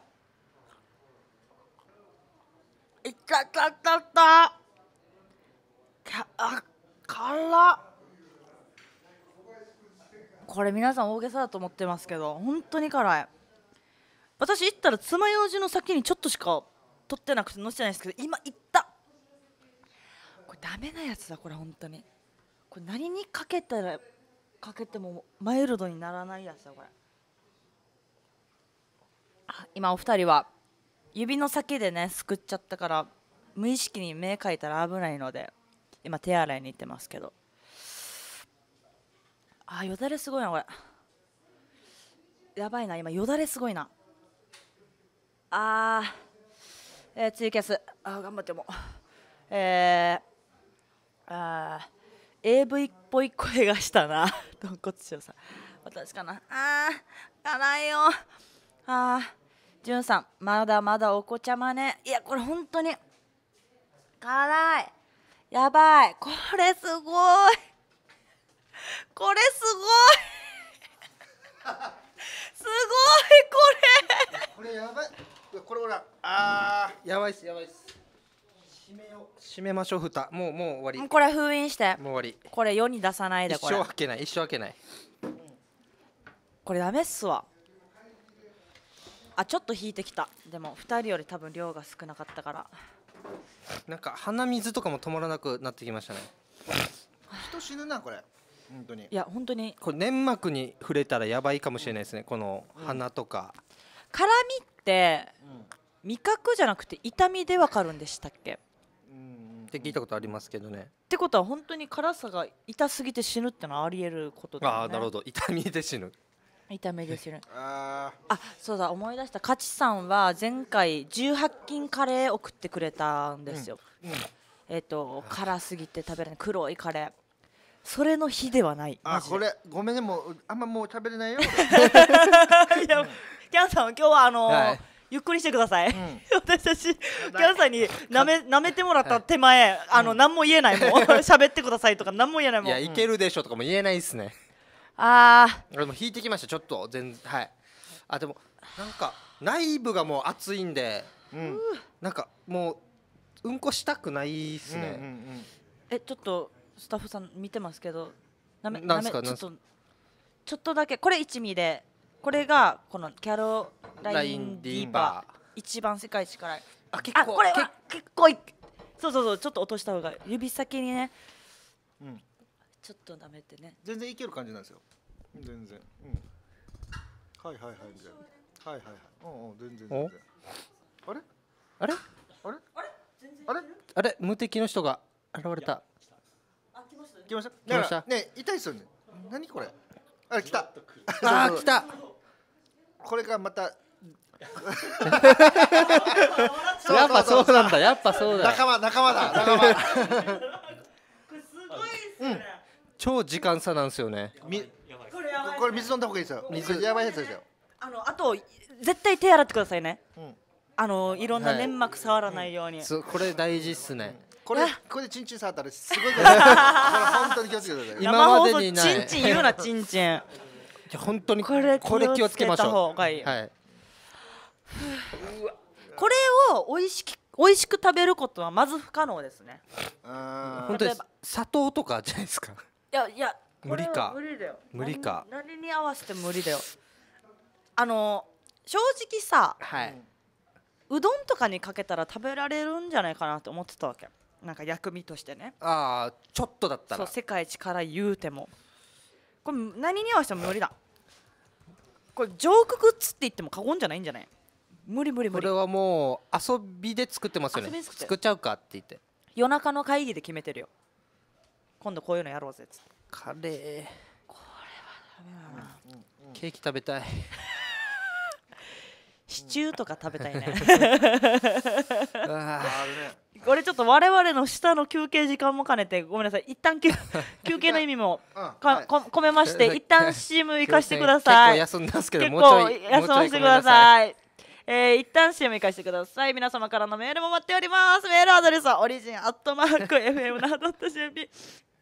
いたたたたかあ辛これ皆さん大げさだと思ってますけど本当に辛い私行ったら爪楊枝の先にちょっとしか取ってなくてのせてないですけど今行ったこれダメなやつだこれ本当にこれ何にかけたらかけてもマイルドにならないやつだこれあ今お二人は指の先でねすくっちゃったから無意識に目かいたら危ないので今手洗いに行ってますけどあよだれすごいなこれやばいな今よだれすごいなあー、えー、ツイキャスあ頑張ってもえー、あー AV っぽい声がしたな、と んこつさん。私かな。あー、辛いよ。あー。じゅんさんまだまだお子ちゃまねいやこれ本当に辛いやばいこれすごいこれすごい すごいこれこれやばいこれほらあーやばいっすやばいっす閉めよう閉めましょう蓋もうもう終わりこれ封印してもう終わりこれ世に出さないでこれ一生開けない一生開けない、うん、これダメっすわあちょっと引いてきたでも2人より多分量が少なかったからなんか鼻水とかも止まらなくなってきましたね人死ぬなこれ本当にいや本当にこれ粘膜に触れたらやばいかもしれないですねこの鼻とか、辛みって、味覚じゃなくて痛みでわかるんでしたっけっって聞いたことありますけどねってことは本当に辛さが痛すぎて死ぬってのはありえることだよああなるほど痛みで死ぬ炒めですよね あそうだ思い出したカチさんは前回18金カレー送ってくれたんですよ、うんうん、えっ、ー、と辛すぎて食べれない黒いカレーそれの日ではないあこれごめんねもうあんまもう食べれないよ いやキャンさん今日はあのーはいゆっくりしてください、うん、私たち、ギャンさんになめなめてもらった手前、はい、あの、うん、何も言えないもん、喋ってくださいとか、何も言えないもん。いや、いけるでしょとかも言えないですね。ああでも引いてきましたちょっと全はいあでもなんか内部がもう熱いんで、うん、なんかもううんこしたくないっすね、うんうんうん、えちょっとスタッフさん見てますけどなめなめちょっとちょっとだけこれ一味でこれがこのキャロラインディーバー一番世界一からあ結構これは結構いそうそうそうちょっと落とした方が指先にね、うん、ちょっとダめってね全然いける感じなんですよ全然うんはいはいはいみいはいはいはいうんうん全然全然あれあれあれあれあれ無敵の人が現れたあ来ました来ました来ましたね痛いっすよね何これあ来たあ 来たこれがまたやっぱそうなんだやっぱそうだ仲間仲間だ仲間 すごいっすね、うん超時間差なんですよねこれこれ水飲んだほうがいいですよ水やばいやつですよあのあと絶対手洗ってくださいね、うん、あのいろんな粘膜触らないように、はいうん、これ大事っすね、これこれでチンチン触ったらすごいこれ本当に気をつけてください今までにないチンチン言うなチンチンいや本当にこれこれ気をつけましょう。はい。これを美味しく美味しく食べることはまず不可能ですね。本当に砂糖とかじゃないですか。いやいや無理か無理だよ無理か何に合わせて無理だよあの正直さ、はい、うどんとかにかけたら食べられるんじゃないかなと思ってたわけなんか薬味としてねああちょっとだったらそう世界一から言うてもこれ何に合わせても無理だこれ上空グッズって言っても過言じゃないんじゃない無理無理無理これはもう遊びで作ってますよね作っちゃうかって言って夜中の会議で決めてるよ今度こういうのやろうぜっつってカレーこれはダメだな、うん、ケーキ食べたい シチューとか食べたいね これちょっと我々の下の休憩時間も兼ねてごめんなさい一旦休 休憩の意味もか、こ込めまして一旦 CM 行かしてください結構休んだんすけどもう休ませてくださいえー、一旦 CM 行かしてください皆様からのメールも待っておりますメールアドレスはオリジンアットマーク FM などと準備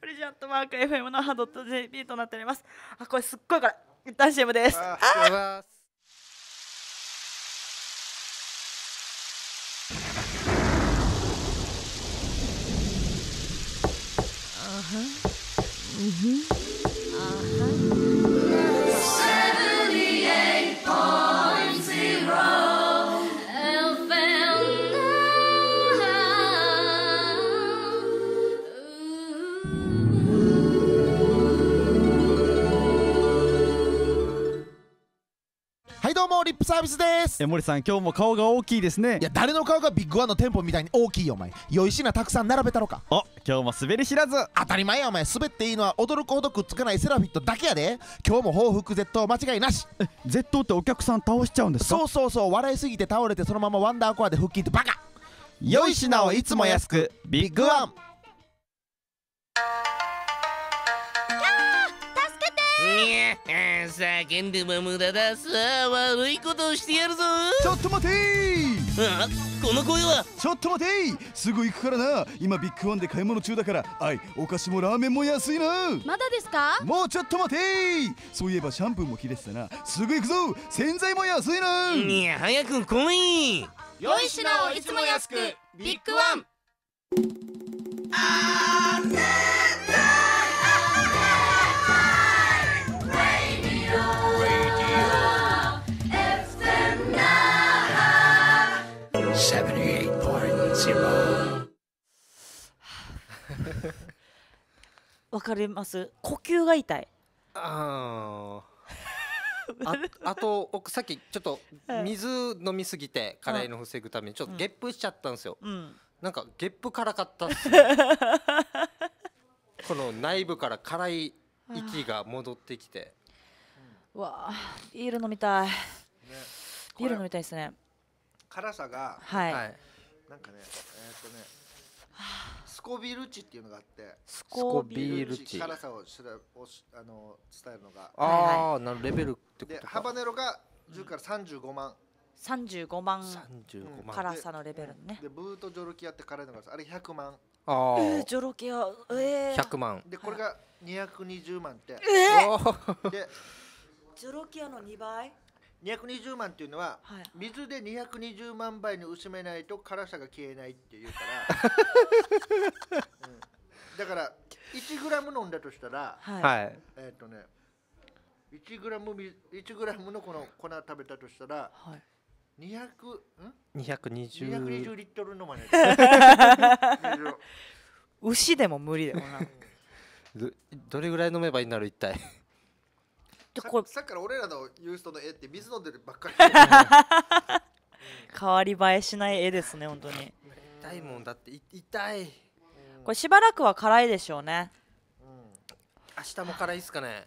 プレジャントマーク FM 那覇 .jp となっておりますあこれすっごいこれ一旦 CM ですあああはうんあはリップサービスですえ森さん今日も顔が大きいですねいや誰の顔がビッグワンの店舗みたいに大きいよお前よいしなたくさん並べたろかお今日も滑り知らず当たり前やお前滑っていいのは驚くほどくっつかないセラフィットだけやで今日も報復 Z 間違いなし Z ってお客さん倒しちゃうんですかそうそうそう笑いすぎて倒れてそのままワンダーコアで腹筋ってバカよいしなをいつも安くビッグワンや叫んでも無駄ださあ悪いことをしてやるぞちょっと待てあこの声はちょっと待てすぐ行くからな今ビッグワンで買い物中だからあいお菓子もラーメンも安いなまだですかもうちょっと待てそういえばシャンプーも切れてたなすぐ行くぞ洗剤も安いないや早く来いよい品をいつも安くビッグワンあーわかります呼吸が痛いああ あと奥さっきちょっと水飲みすぎて辛いの防ぐためにちょっとゲップしちゃったんですよ、うん、なんかゲップ辛かったっす、ね、この内部から辛い息が戻ってきてわあビール飲みたい、ね、ビール飲みたいですね辛さがはい、はい、なんかねえー、っとねスコビル値っていうのがあってスコビル値辛さをしらをしあの伝えるのがああなるレベルってことでかハバネロが10から35万、35万35万辛さのレベルねでブートジョロキアって辛いのがあれ100万ああえー、ジョロキアええー、100万でこれが220万ってええー、でジョロキアの2倍220万っていうのは、はい水で220万倍に薄めないと辛さが消えないっていうから うんだから1 g 飲んだとしたらはいはいえーとね1 g 1グのこの粉食べたとしたらはい200ん220 220リットル飲まないと 牛でも無理だよなどどれぐらい飲めばいいんだろう一体でこれさっきから俺らのユーストの絵って水飲んでるばっかり 変わり映えしない絵ですね本当に痛いもんだって痛いこれしばらくは辛いでしょうね、うん、明日も辛いっすかね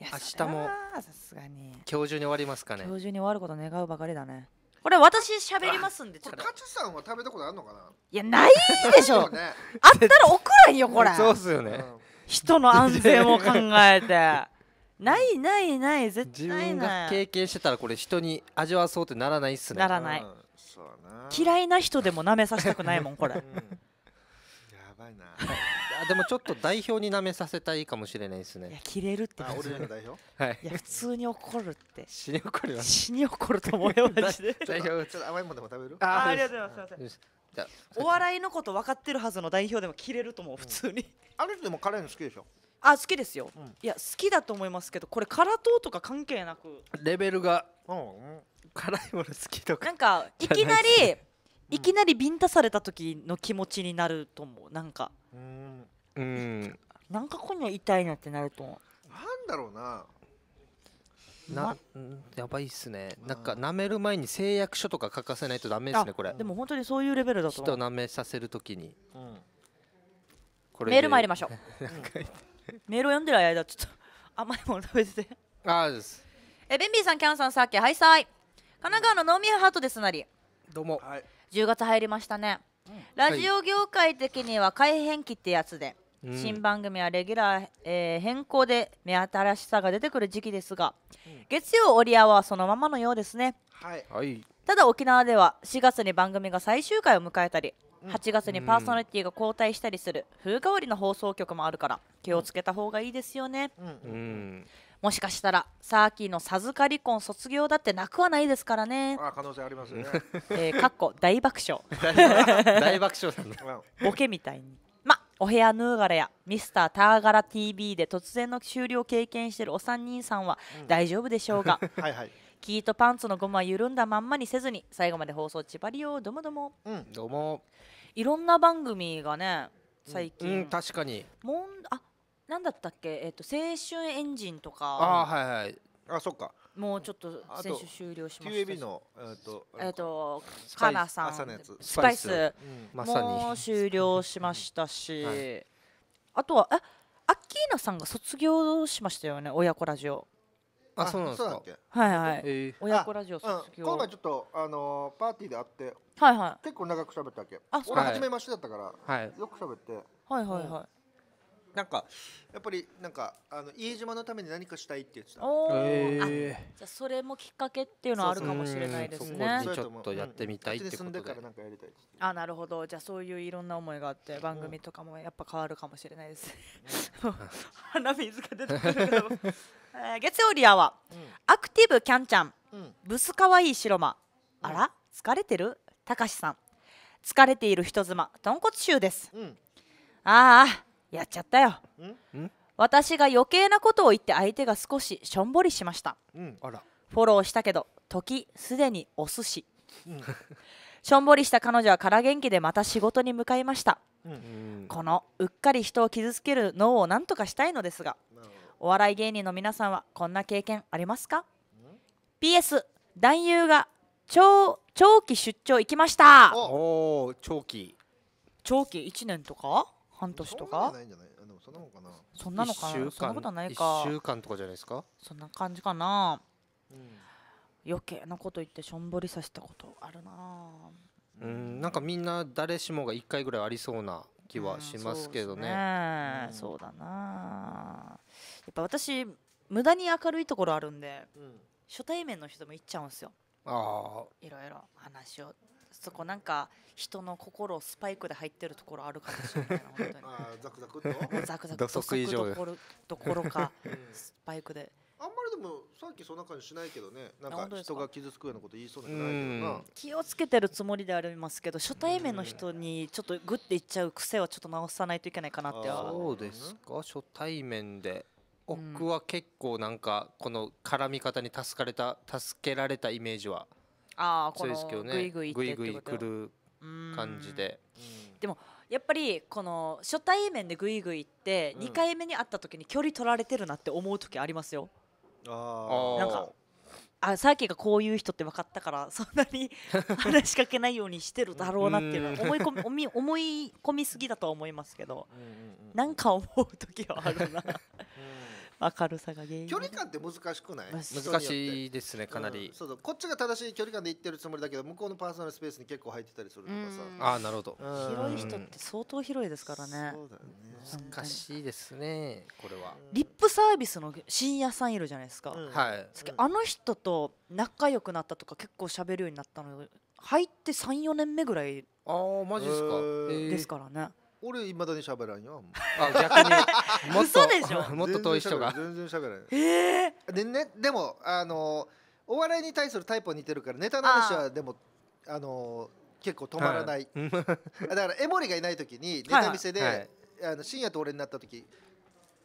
明日もさすがに今日中に終わりますかね今日中に終わること願うばかりだねこれ私喋りますんでちょっとカチュさんは食べたことあるのかないやないでしょ、ね、あったら送らんよこれそうっすよね、うん、人の安全を考えて ないないない絶対ない自分が経験してたらこれ人に味わそうってならないっすねならない、うんな嫌いな人でも舐めさせたくないもんこれ、うん、やばいなでもちょっと代表に舐めさせたいかもしれないですねいや切れるって俺代表はいいや普通に怒るって死に怒るよ死に怒ると思うよ 代表ちょっと甘いもんでも食べるあありがとうございます、すいませんお笑いのこと分かってるはずの代表でも切れると思う普通に、うん、ある人でも辛いの好きでしょあ好きですよ、うん、いや好きだと思いますけどこれ辛党とか関係なくレベルが、うん、辛いもの好きとかなんかいきなりいきなりビンタされた時の気持ちになると思うなんかうんうんなんかこには痛いなってなると思うなんだろうなな、やばいっすね。なんか舐める前に誓約書とか書かせないとダメですねこれ。でも本当にそういうレベルだと思う。人舐めさせるときに、うん、メール参りましょう。メールを読んでる間ちょっと甘い もの食べててああですえベンビーさんキャンさんさっきハイサイ神奈川のノーミハートですなりどうも、はい、10月入りましたね、うん、ラジオ業界的には改変期ってやつで、新番組はレギュラー、えー、変更で目新しさが出てくる時期ですが、うん、月曜折リアはそのままのようですねはい、はい、ただ沖縄では4月に番組が最終回を迎えたり8月にパーソナリティが交代したりする風変わりの放送局もあるから気をつけた方がいいですよね、うんうん、もしかしたらサーキーの授かり婚卒業だってなくはないですからねあ可能性ありますね、えー、かっこ大爆笑 大爆笑ボケみたいにまお部屋ヌーガラやミスターターガラ TV で突然の終了を経験しているお三人さんは大丈夫でしょうが、うん、はいはいキートパンツのゴムは緩んだまんまにせずに最後まで放送ちばりよどもども、うん、どうもいろんな番組がね最近、うんうん、確かにもんあなんだったっけ、えーと、青春エンジンとかあはいはいあそっかもうちょっと選手終了しました QAB のえっ、ー、と,、えーと、とカナさんスパイス、うん、もう終了しましたし、はい、あとはえアッキーナさんが卒業しましたよね親子ラジオあそうなんですかはいはい、えー、親子ラジオ卒業、うん、今回ちょっとあのー、パーティーで会ってはいはい結構長く喋ったわけあそう俺初めましてだったから、はいよく喋ってはいはいはいなんかやっぱりなんかあの飯島のために何かしたいって言ってたおあじゃあそれもきっかけっていうのはあるかもしれないですねそうちょっとやってみたいってことでうんあなるほどじゃあそういういろんな思いがあって番組とかもやっぱ変わるかもしれないです、鼻水が出てくるけどえ月曜リアは、アクティブキャンちゃんうんブスかわいい白間あら疲れてるたかしさん疲れている人妻豚骨臭です、うん、ああやっちゃったよ私が余計なことを言って相手が少ししょんぼりしました、うん、フォローしたけど時すでにお寿司、うん、しょんぼりした彼女は空元気でまた仕事に向かいました、うん、このうっかり人を傷つける脳を何とかしたいのですがお笑い芸人の皆さんはこんな経験ありますか PS 男優が長長期出張行きましたおお長期長期1年とか半年とかそんなのかなそんなことないか1週間とかじゃないですかそんな感じかな、うん、余計なこと言ってしょんぼりさせたことあるなうんなんかみんな誰しもが1回ぐらいありそうな気はしますけどねうん、そう、ねうん、だなやっぱ私無駄に明るいところあるんで、初対面の人も行っちゃうんですよいろいろ話をそこなんか人の心スパイクで入ってるところあるかもしれないな本当に あザクザクとザクザクどころかスパイクであんまりでもさっきそんな感じしないけどねなんか人が傷つくようなこと言いそうな気ないけどな気をつけてるつもりでありますけど初対面の人にちょっとグッていっちゃう癖はちょっと直さないといけないかなってそうですか初対面で僕は結構なんかこの絡み方に助かれた助けられたイメージはあそうですけどねグイグイグイグイ来る感じで、でもやっぱりこの初対面でグイグイって二回目に会った時に距離取られてるなって思う時ありますよ、うん、あなんかあさっきがこういう人って分かったから そんなに話しかけないようにしてるだろうなっていうのは思い込み思い込みすぎだとは思いますけど、うんうん、なんか思う時はあるな明るさが原因距離感って難しくない難しいですねかなり、うん、そうそうこっちが正しい距離感で行ってるつもりだけど向こうのパーソナルスペースに結構入ってたりするとかさあなるほど広い人って相当広いですからねそうだね難しいですねこれはリップサービスの深夜さんいるじゃないですか、うん、はい、あの人と仲良くなったとか結構喋るようになったの入って34年目ぐらいああマジですかですからね、えー俺いまだに喋らんよあ逆に もっ嘘でしょと もっと遠い人が全然喋らない。ええでねでもあのお笑いに対するタイプは似てるからネタの話はでもあの結構止まらない、だから江守がいない時にネタ見せで、はいはいあの深夜と俺になった時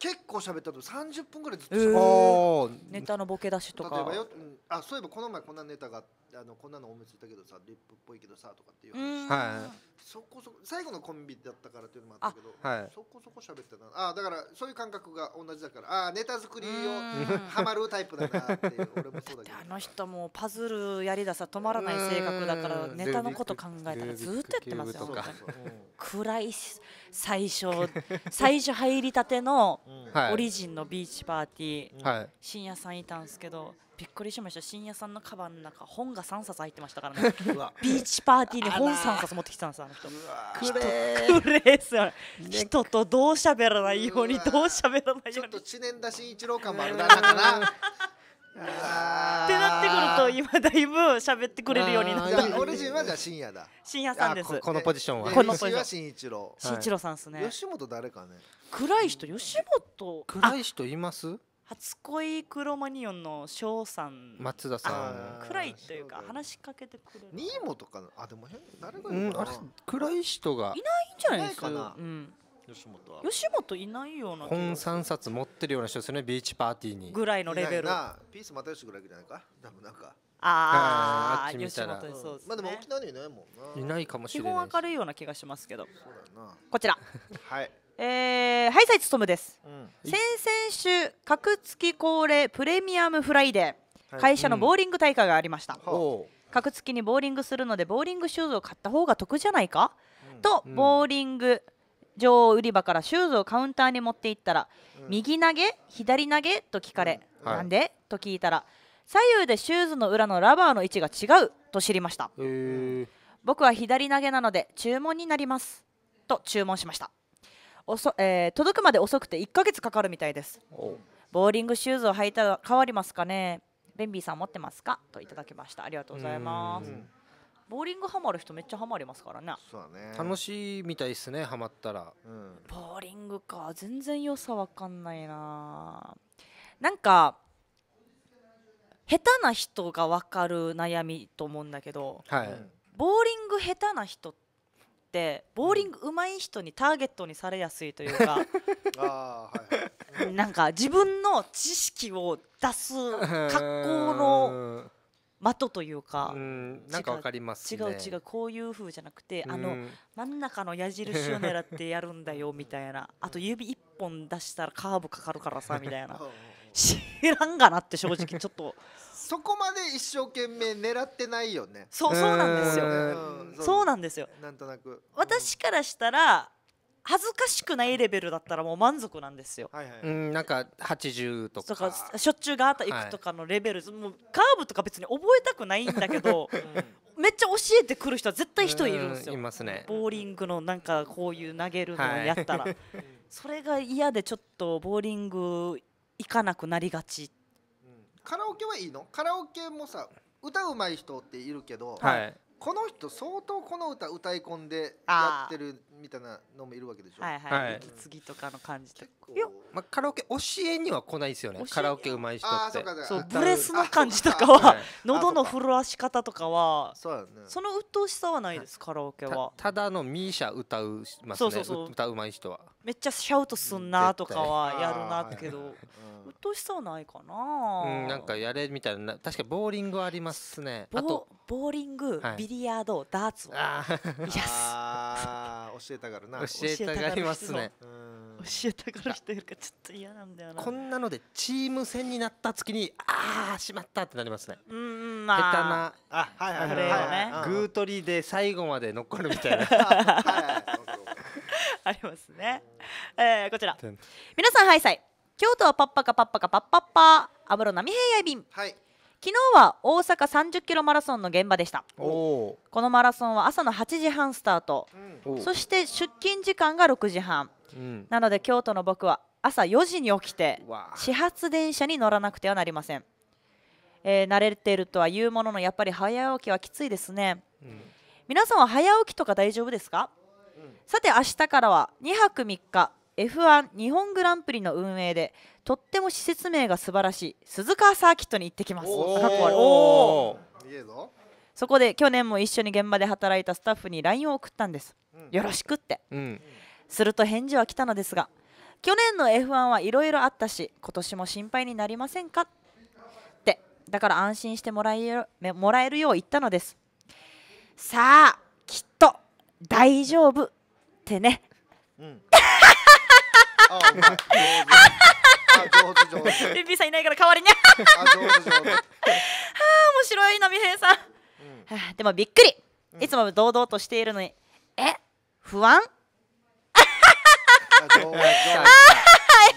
結構喋ったと30分ぐらいずっと喋って、ネタのボケ出しとか例えばよ、うん、あそういえばこの前こんなネタがあのこんなの思いついたけどさリップっぽいけどさとかっていう話そこそこ最後のコンビだったからっていうのもあったけど、はい、そこそこ喋ってたあだからそういう感覚が同じだからあネタ作りをハマるタイプだなっていう俺もそうだけど あの人もパズルやりださ止まらない性格だからネタのこと考えたらずっとやってますよ暗いし最初 最初入りたてのオリジンのビーチパーティー、はい、深夜さんいたんですけどびっくりしました深夜さんのカバンの中本が3冊入ってましたからねビーチパーティーに本3冊持ってきたんですあの人くれ人とどう喋らないようにどう喋らないようにちょっと知念田真一郎感もあるなだからってなってくると今だいぶ喋ってくれるようになった俺自身はじゃあ深夜だ深夜さんですこのポジションはこのポジションは新一郎新一郎さんですね吉本誰かね暗い人吉本暗い人います初恋クロマニオンの翔さん松田さん暗いというか話しかけてくれる新本かなあでも変誰がいるかな、うん、暗い人がいないんじゃないですかな、うん吉本は吉本いないような本3冊持ってるような人ですよねビーチパーティーにぐらいのレベルピース又吉ぐらいじゃないか多分なんかああ吉本そうです、ね、まあでも沖縄にいないもんないないかもしれない基本明るいような気がしますけどそうだなこちら はいえー、ハイサイツトムです、うん、先々週格付き恒例プレミアムフライデー、会社のボーリング大会がありました、うん、格付きにボーリングするのでボーリングシューズを買った方が得じゃないか、うん、とボーリング、女売り場からシューズをカウンターに持っていったら、右投げ左投げと聞かれ、はいなんでと聞いたら左右でシューズの裏のラバーの位置が違うと知りました僕は左投げなので注文になりますと注文しましたおそ、えー届くまで遅くて1ヶ月かかるみたいですボーリングシューズを履いたら変わりますかねベンビーさん持ってますかといただきましたありがとうございますボーリングハマる人めっちゃハマりますからねそうだね楽しいみたいですねハマったら、うん、ボーリングか全然良さわかんないななんか下手な人がわかる悩みと思うんだけど、はい、ボーリング下手な人ってボーリング上手い人にターゲットにされやすいというか なんか自分の知識を出す格好の的というか、うん、なんかわかります、ね、違う違うこういう風じゃなくて、うん、あの真ん中の矢印を狙ってやるんだよみたいな あと指一本出したらカーブかかるからさみたいな 知らんがなって正直ちょっと そこまで一生懸命狙ってないよねそうそうなんですよそうなんですよなんとなく私からしたら恥ずかしくないレベルだったらもう満足なんですよ。はいはいうんなんか八十とかとかしょっちゅうガータ行くとかのレベル、はい、もうカーブとか別に覚えたくないんだけど、うん、めっちゃ教えてくる人は絶対一人いるんですよ。いますね。ボーリングのなんかこういう投げるのをやったら、はい、それが嫌でちょっとボーリング行かなくなりがち。カラオケはいいの？カラオケもさ歌うまい人っているけど、はい、この人相当この歌歌い込んでやってるみたいなのもいるわけでしょはいはい、はい、ぎとかの感じとかまあ、カラオケ教えには来ないですよねカラオケうまい人ってそうブレスの感じとかは喉の震わし方とかはそうや、ね、その鬱陶しさはないですカラオケはただのミーシャ歌うますそうそうそう歌うまい人はめっちゃシャウトすんなとかはやるなけど、鬱陶しさはないかな、うん、なんかやれみたいな確かボーリングはありますねあとボーリング、はいビリヤードダーツをああ教えたがるな教えたがりますね教えたから人いるかちょっと嫌なんだよなこんなのでチーム戦になった月にああしまったってなりますねうん下手あなあはいはいはいはいあグーりで最後まで残るみたいな ありますね、えー、こちら皆さんハイサイ京都はパッパカパッパカパッパッパ安室奈美平野便はい昨日は大阪30キロマラソンの現場でしたこのマラソンは朝の8時半スタート、うん、そして出勤時間が6時半、うん、なので京都の僕は朝4時に起きて始発電車に乗らなくてはなりません、えー、慣れているとは言うもののやっぱり早起きはきついですね、うん、皆さんは早起きとか大丈夫ですか、さて明日からは2泊3日 F1 日本グランプリの運営でとっても施設名が素晴らしい鈴川サーキットに行ってきますそこで去年も一緒に現場で働いたスタッフに LINE を送ったんです、うん、よろしくって、うん、すると返事は来たのですが去年の F1 はいろいろあったし今年も心配になりませんかってだから安心してもらえるもらえるよう言ったのですさあきっと大丈夫ってね、うん 上手上手。ベビーさんいないから代わりに。あ上手上手。はあ面白いな美平さん。うん、はでもびっくり、いつも堂々としているのに、え不安？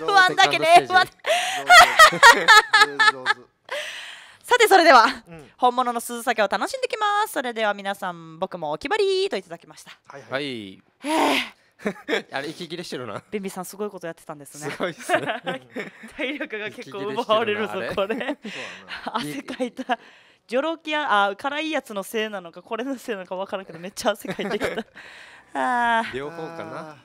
不安だけで不安。さてそれでは、うん、本物の鈴酒を楽しんできますそれでは皆さん僕もお決まりといただきましたはい、はい、え あれ息切れしてるな。ベンビさんすごいことやってたんですね。すごいっす 体力が結構奪われるぞこれ。汗かいた。ジョロキアあ辛いやつのせいなのかこれのせいなのかわからんけどめっちゃ汗かいてきた。ああ。両方かな。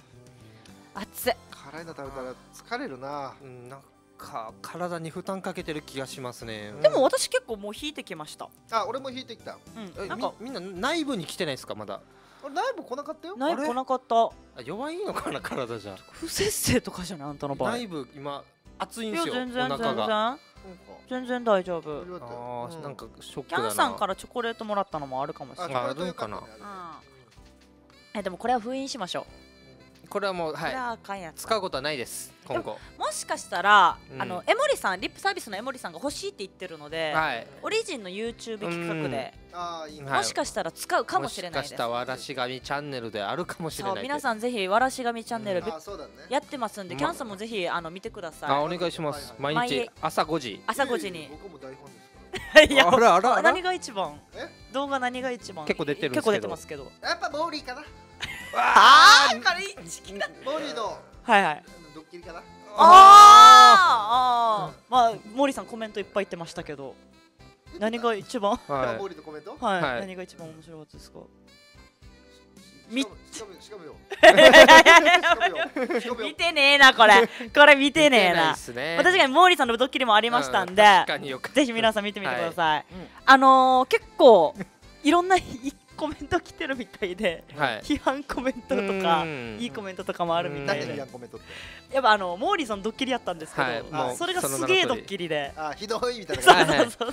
暑い。辛いの食べたら疲れるな。うん、なんか体に負担かけてる気がしますね。でも私結構もう引いてきました。あ、俺も引いてきた。うん、なんかみんな内部に来てないですかまだ。ライブ来なかったよ内部来なかったあ弱いのかな体じゃ不節制とかじゃないあんたの場合内部今熱いんすよ全然全然全然大丈夫あ、うん、なんかショックキャンさんからチョコレートもらったのもあるかもしれないあるかな、うん、えでもこれは封印しましょうこれはもうはいあや使うことはないです今後もしかしたら、うん、あのエモリさんリップサービスのエモリさんが欲しいって言ってるので、はい、オリジンの YouTube 企画で、うん、もしかしたら使うかもしれないですもしかしたらわらしがみチャンネルであるかもしれない皆さんぜひわらしがみチャンネル、うんね、やってますんで、キャンさんもぜひあの見てくださいあお願いします、毎日朝5時朝5時に、いやあらあら何が一番動画何が一番結構出てるんですけどやっぱボーリーかなああ、これ一気だ。モリの。はいはい。ドッキリかな。ああ、まあ、モリさんコメントいっぱい言ってましたけど。何が一番。はい、モリのコメント。はい、何が一番面白かったですか。み 見てねえなこれ これ見てねえな確かにリーさんのドッキリもありましたんで、ぜひ皆さん見てみてください、あの結構いろんなコメント来てるみたいで、はい、批判コメントとかいいコメントとかもあるみたいでやっぱあのモーリーさんドッキリやったんですけど、はい、それがすげえドッキリであひどいみたいな感じだ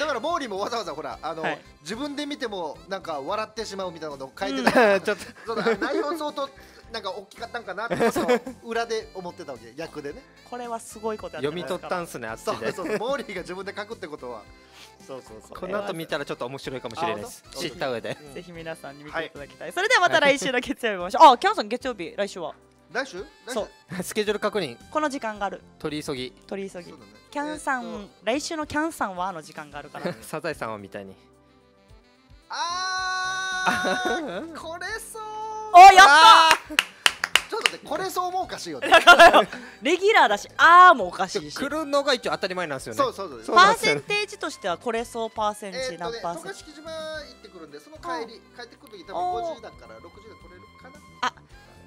だからモーリーもわざわざほらあの、はい、自分で見てもなんか笑ってしまうみたいなことを書いてた、うん、ちょっと内容相当なんか大きかったんかなって 裏で思ってたわけ役でねこれはすごいことや読み取ったんすねあっちでそうそうモーリーが自分で書くってことはそうそうそうこの後見たらちょっと面白いかもしれないです知った上で、ぜひ皆さんに見ていただきたい、それではまた来週の月曜日ましょうあキャンさん月曜日来週は来週そうスケジュール確認この時間がある取り急ぎ取り急ぎ、キャンさん、来週のキャンさんはあの時間があるからサザエさんはみたいにああ これそうおやったちょっと待これそうもおかしいよだからレギュラーだしああもおかしいし来るのが一応当たり前なんですよねそうそうそうパーセンテージとしてはこれそうパーセンテージ何パーセント渡嘉敷島行ってくるんでその帰り帰ってくる時多分50だから60で取れるかなあ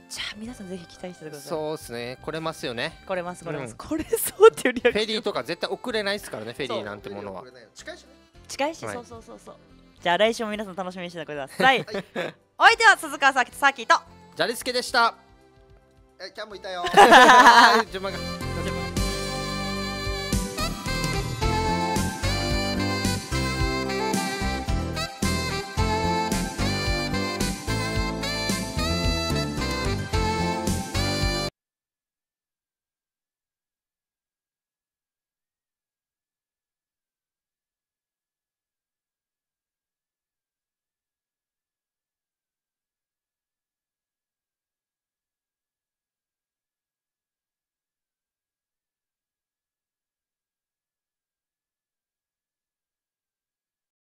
じゃあ皆さんぜひ期待してくださいそうですね来れますよね来れます来れます、うこれそうっていうリアフェリーとか絶対遅れないですからねフェリーなんてものは近いし近いし、そうそうそうそうじゃあ来週も皆さん楽しみにしててください、はいおいては鈴川さきとジャリスケでした。え、キャンもいたよ。順番が。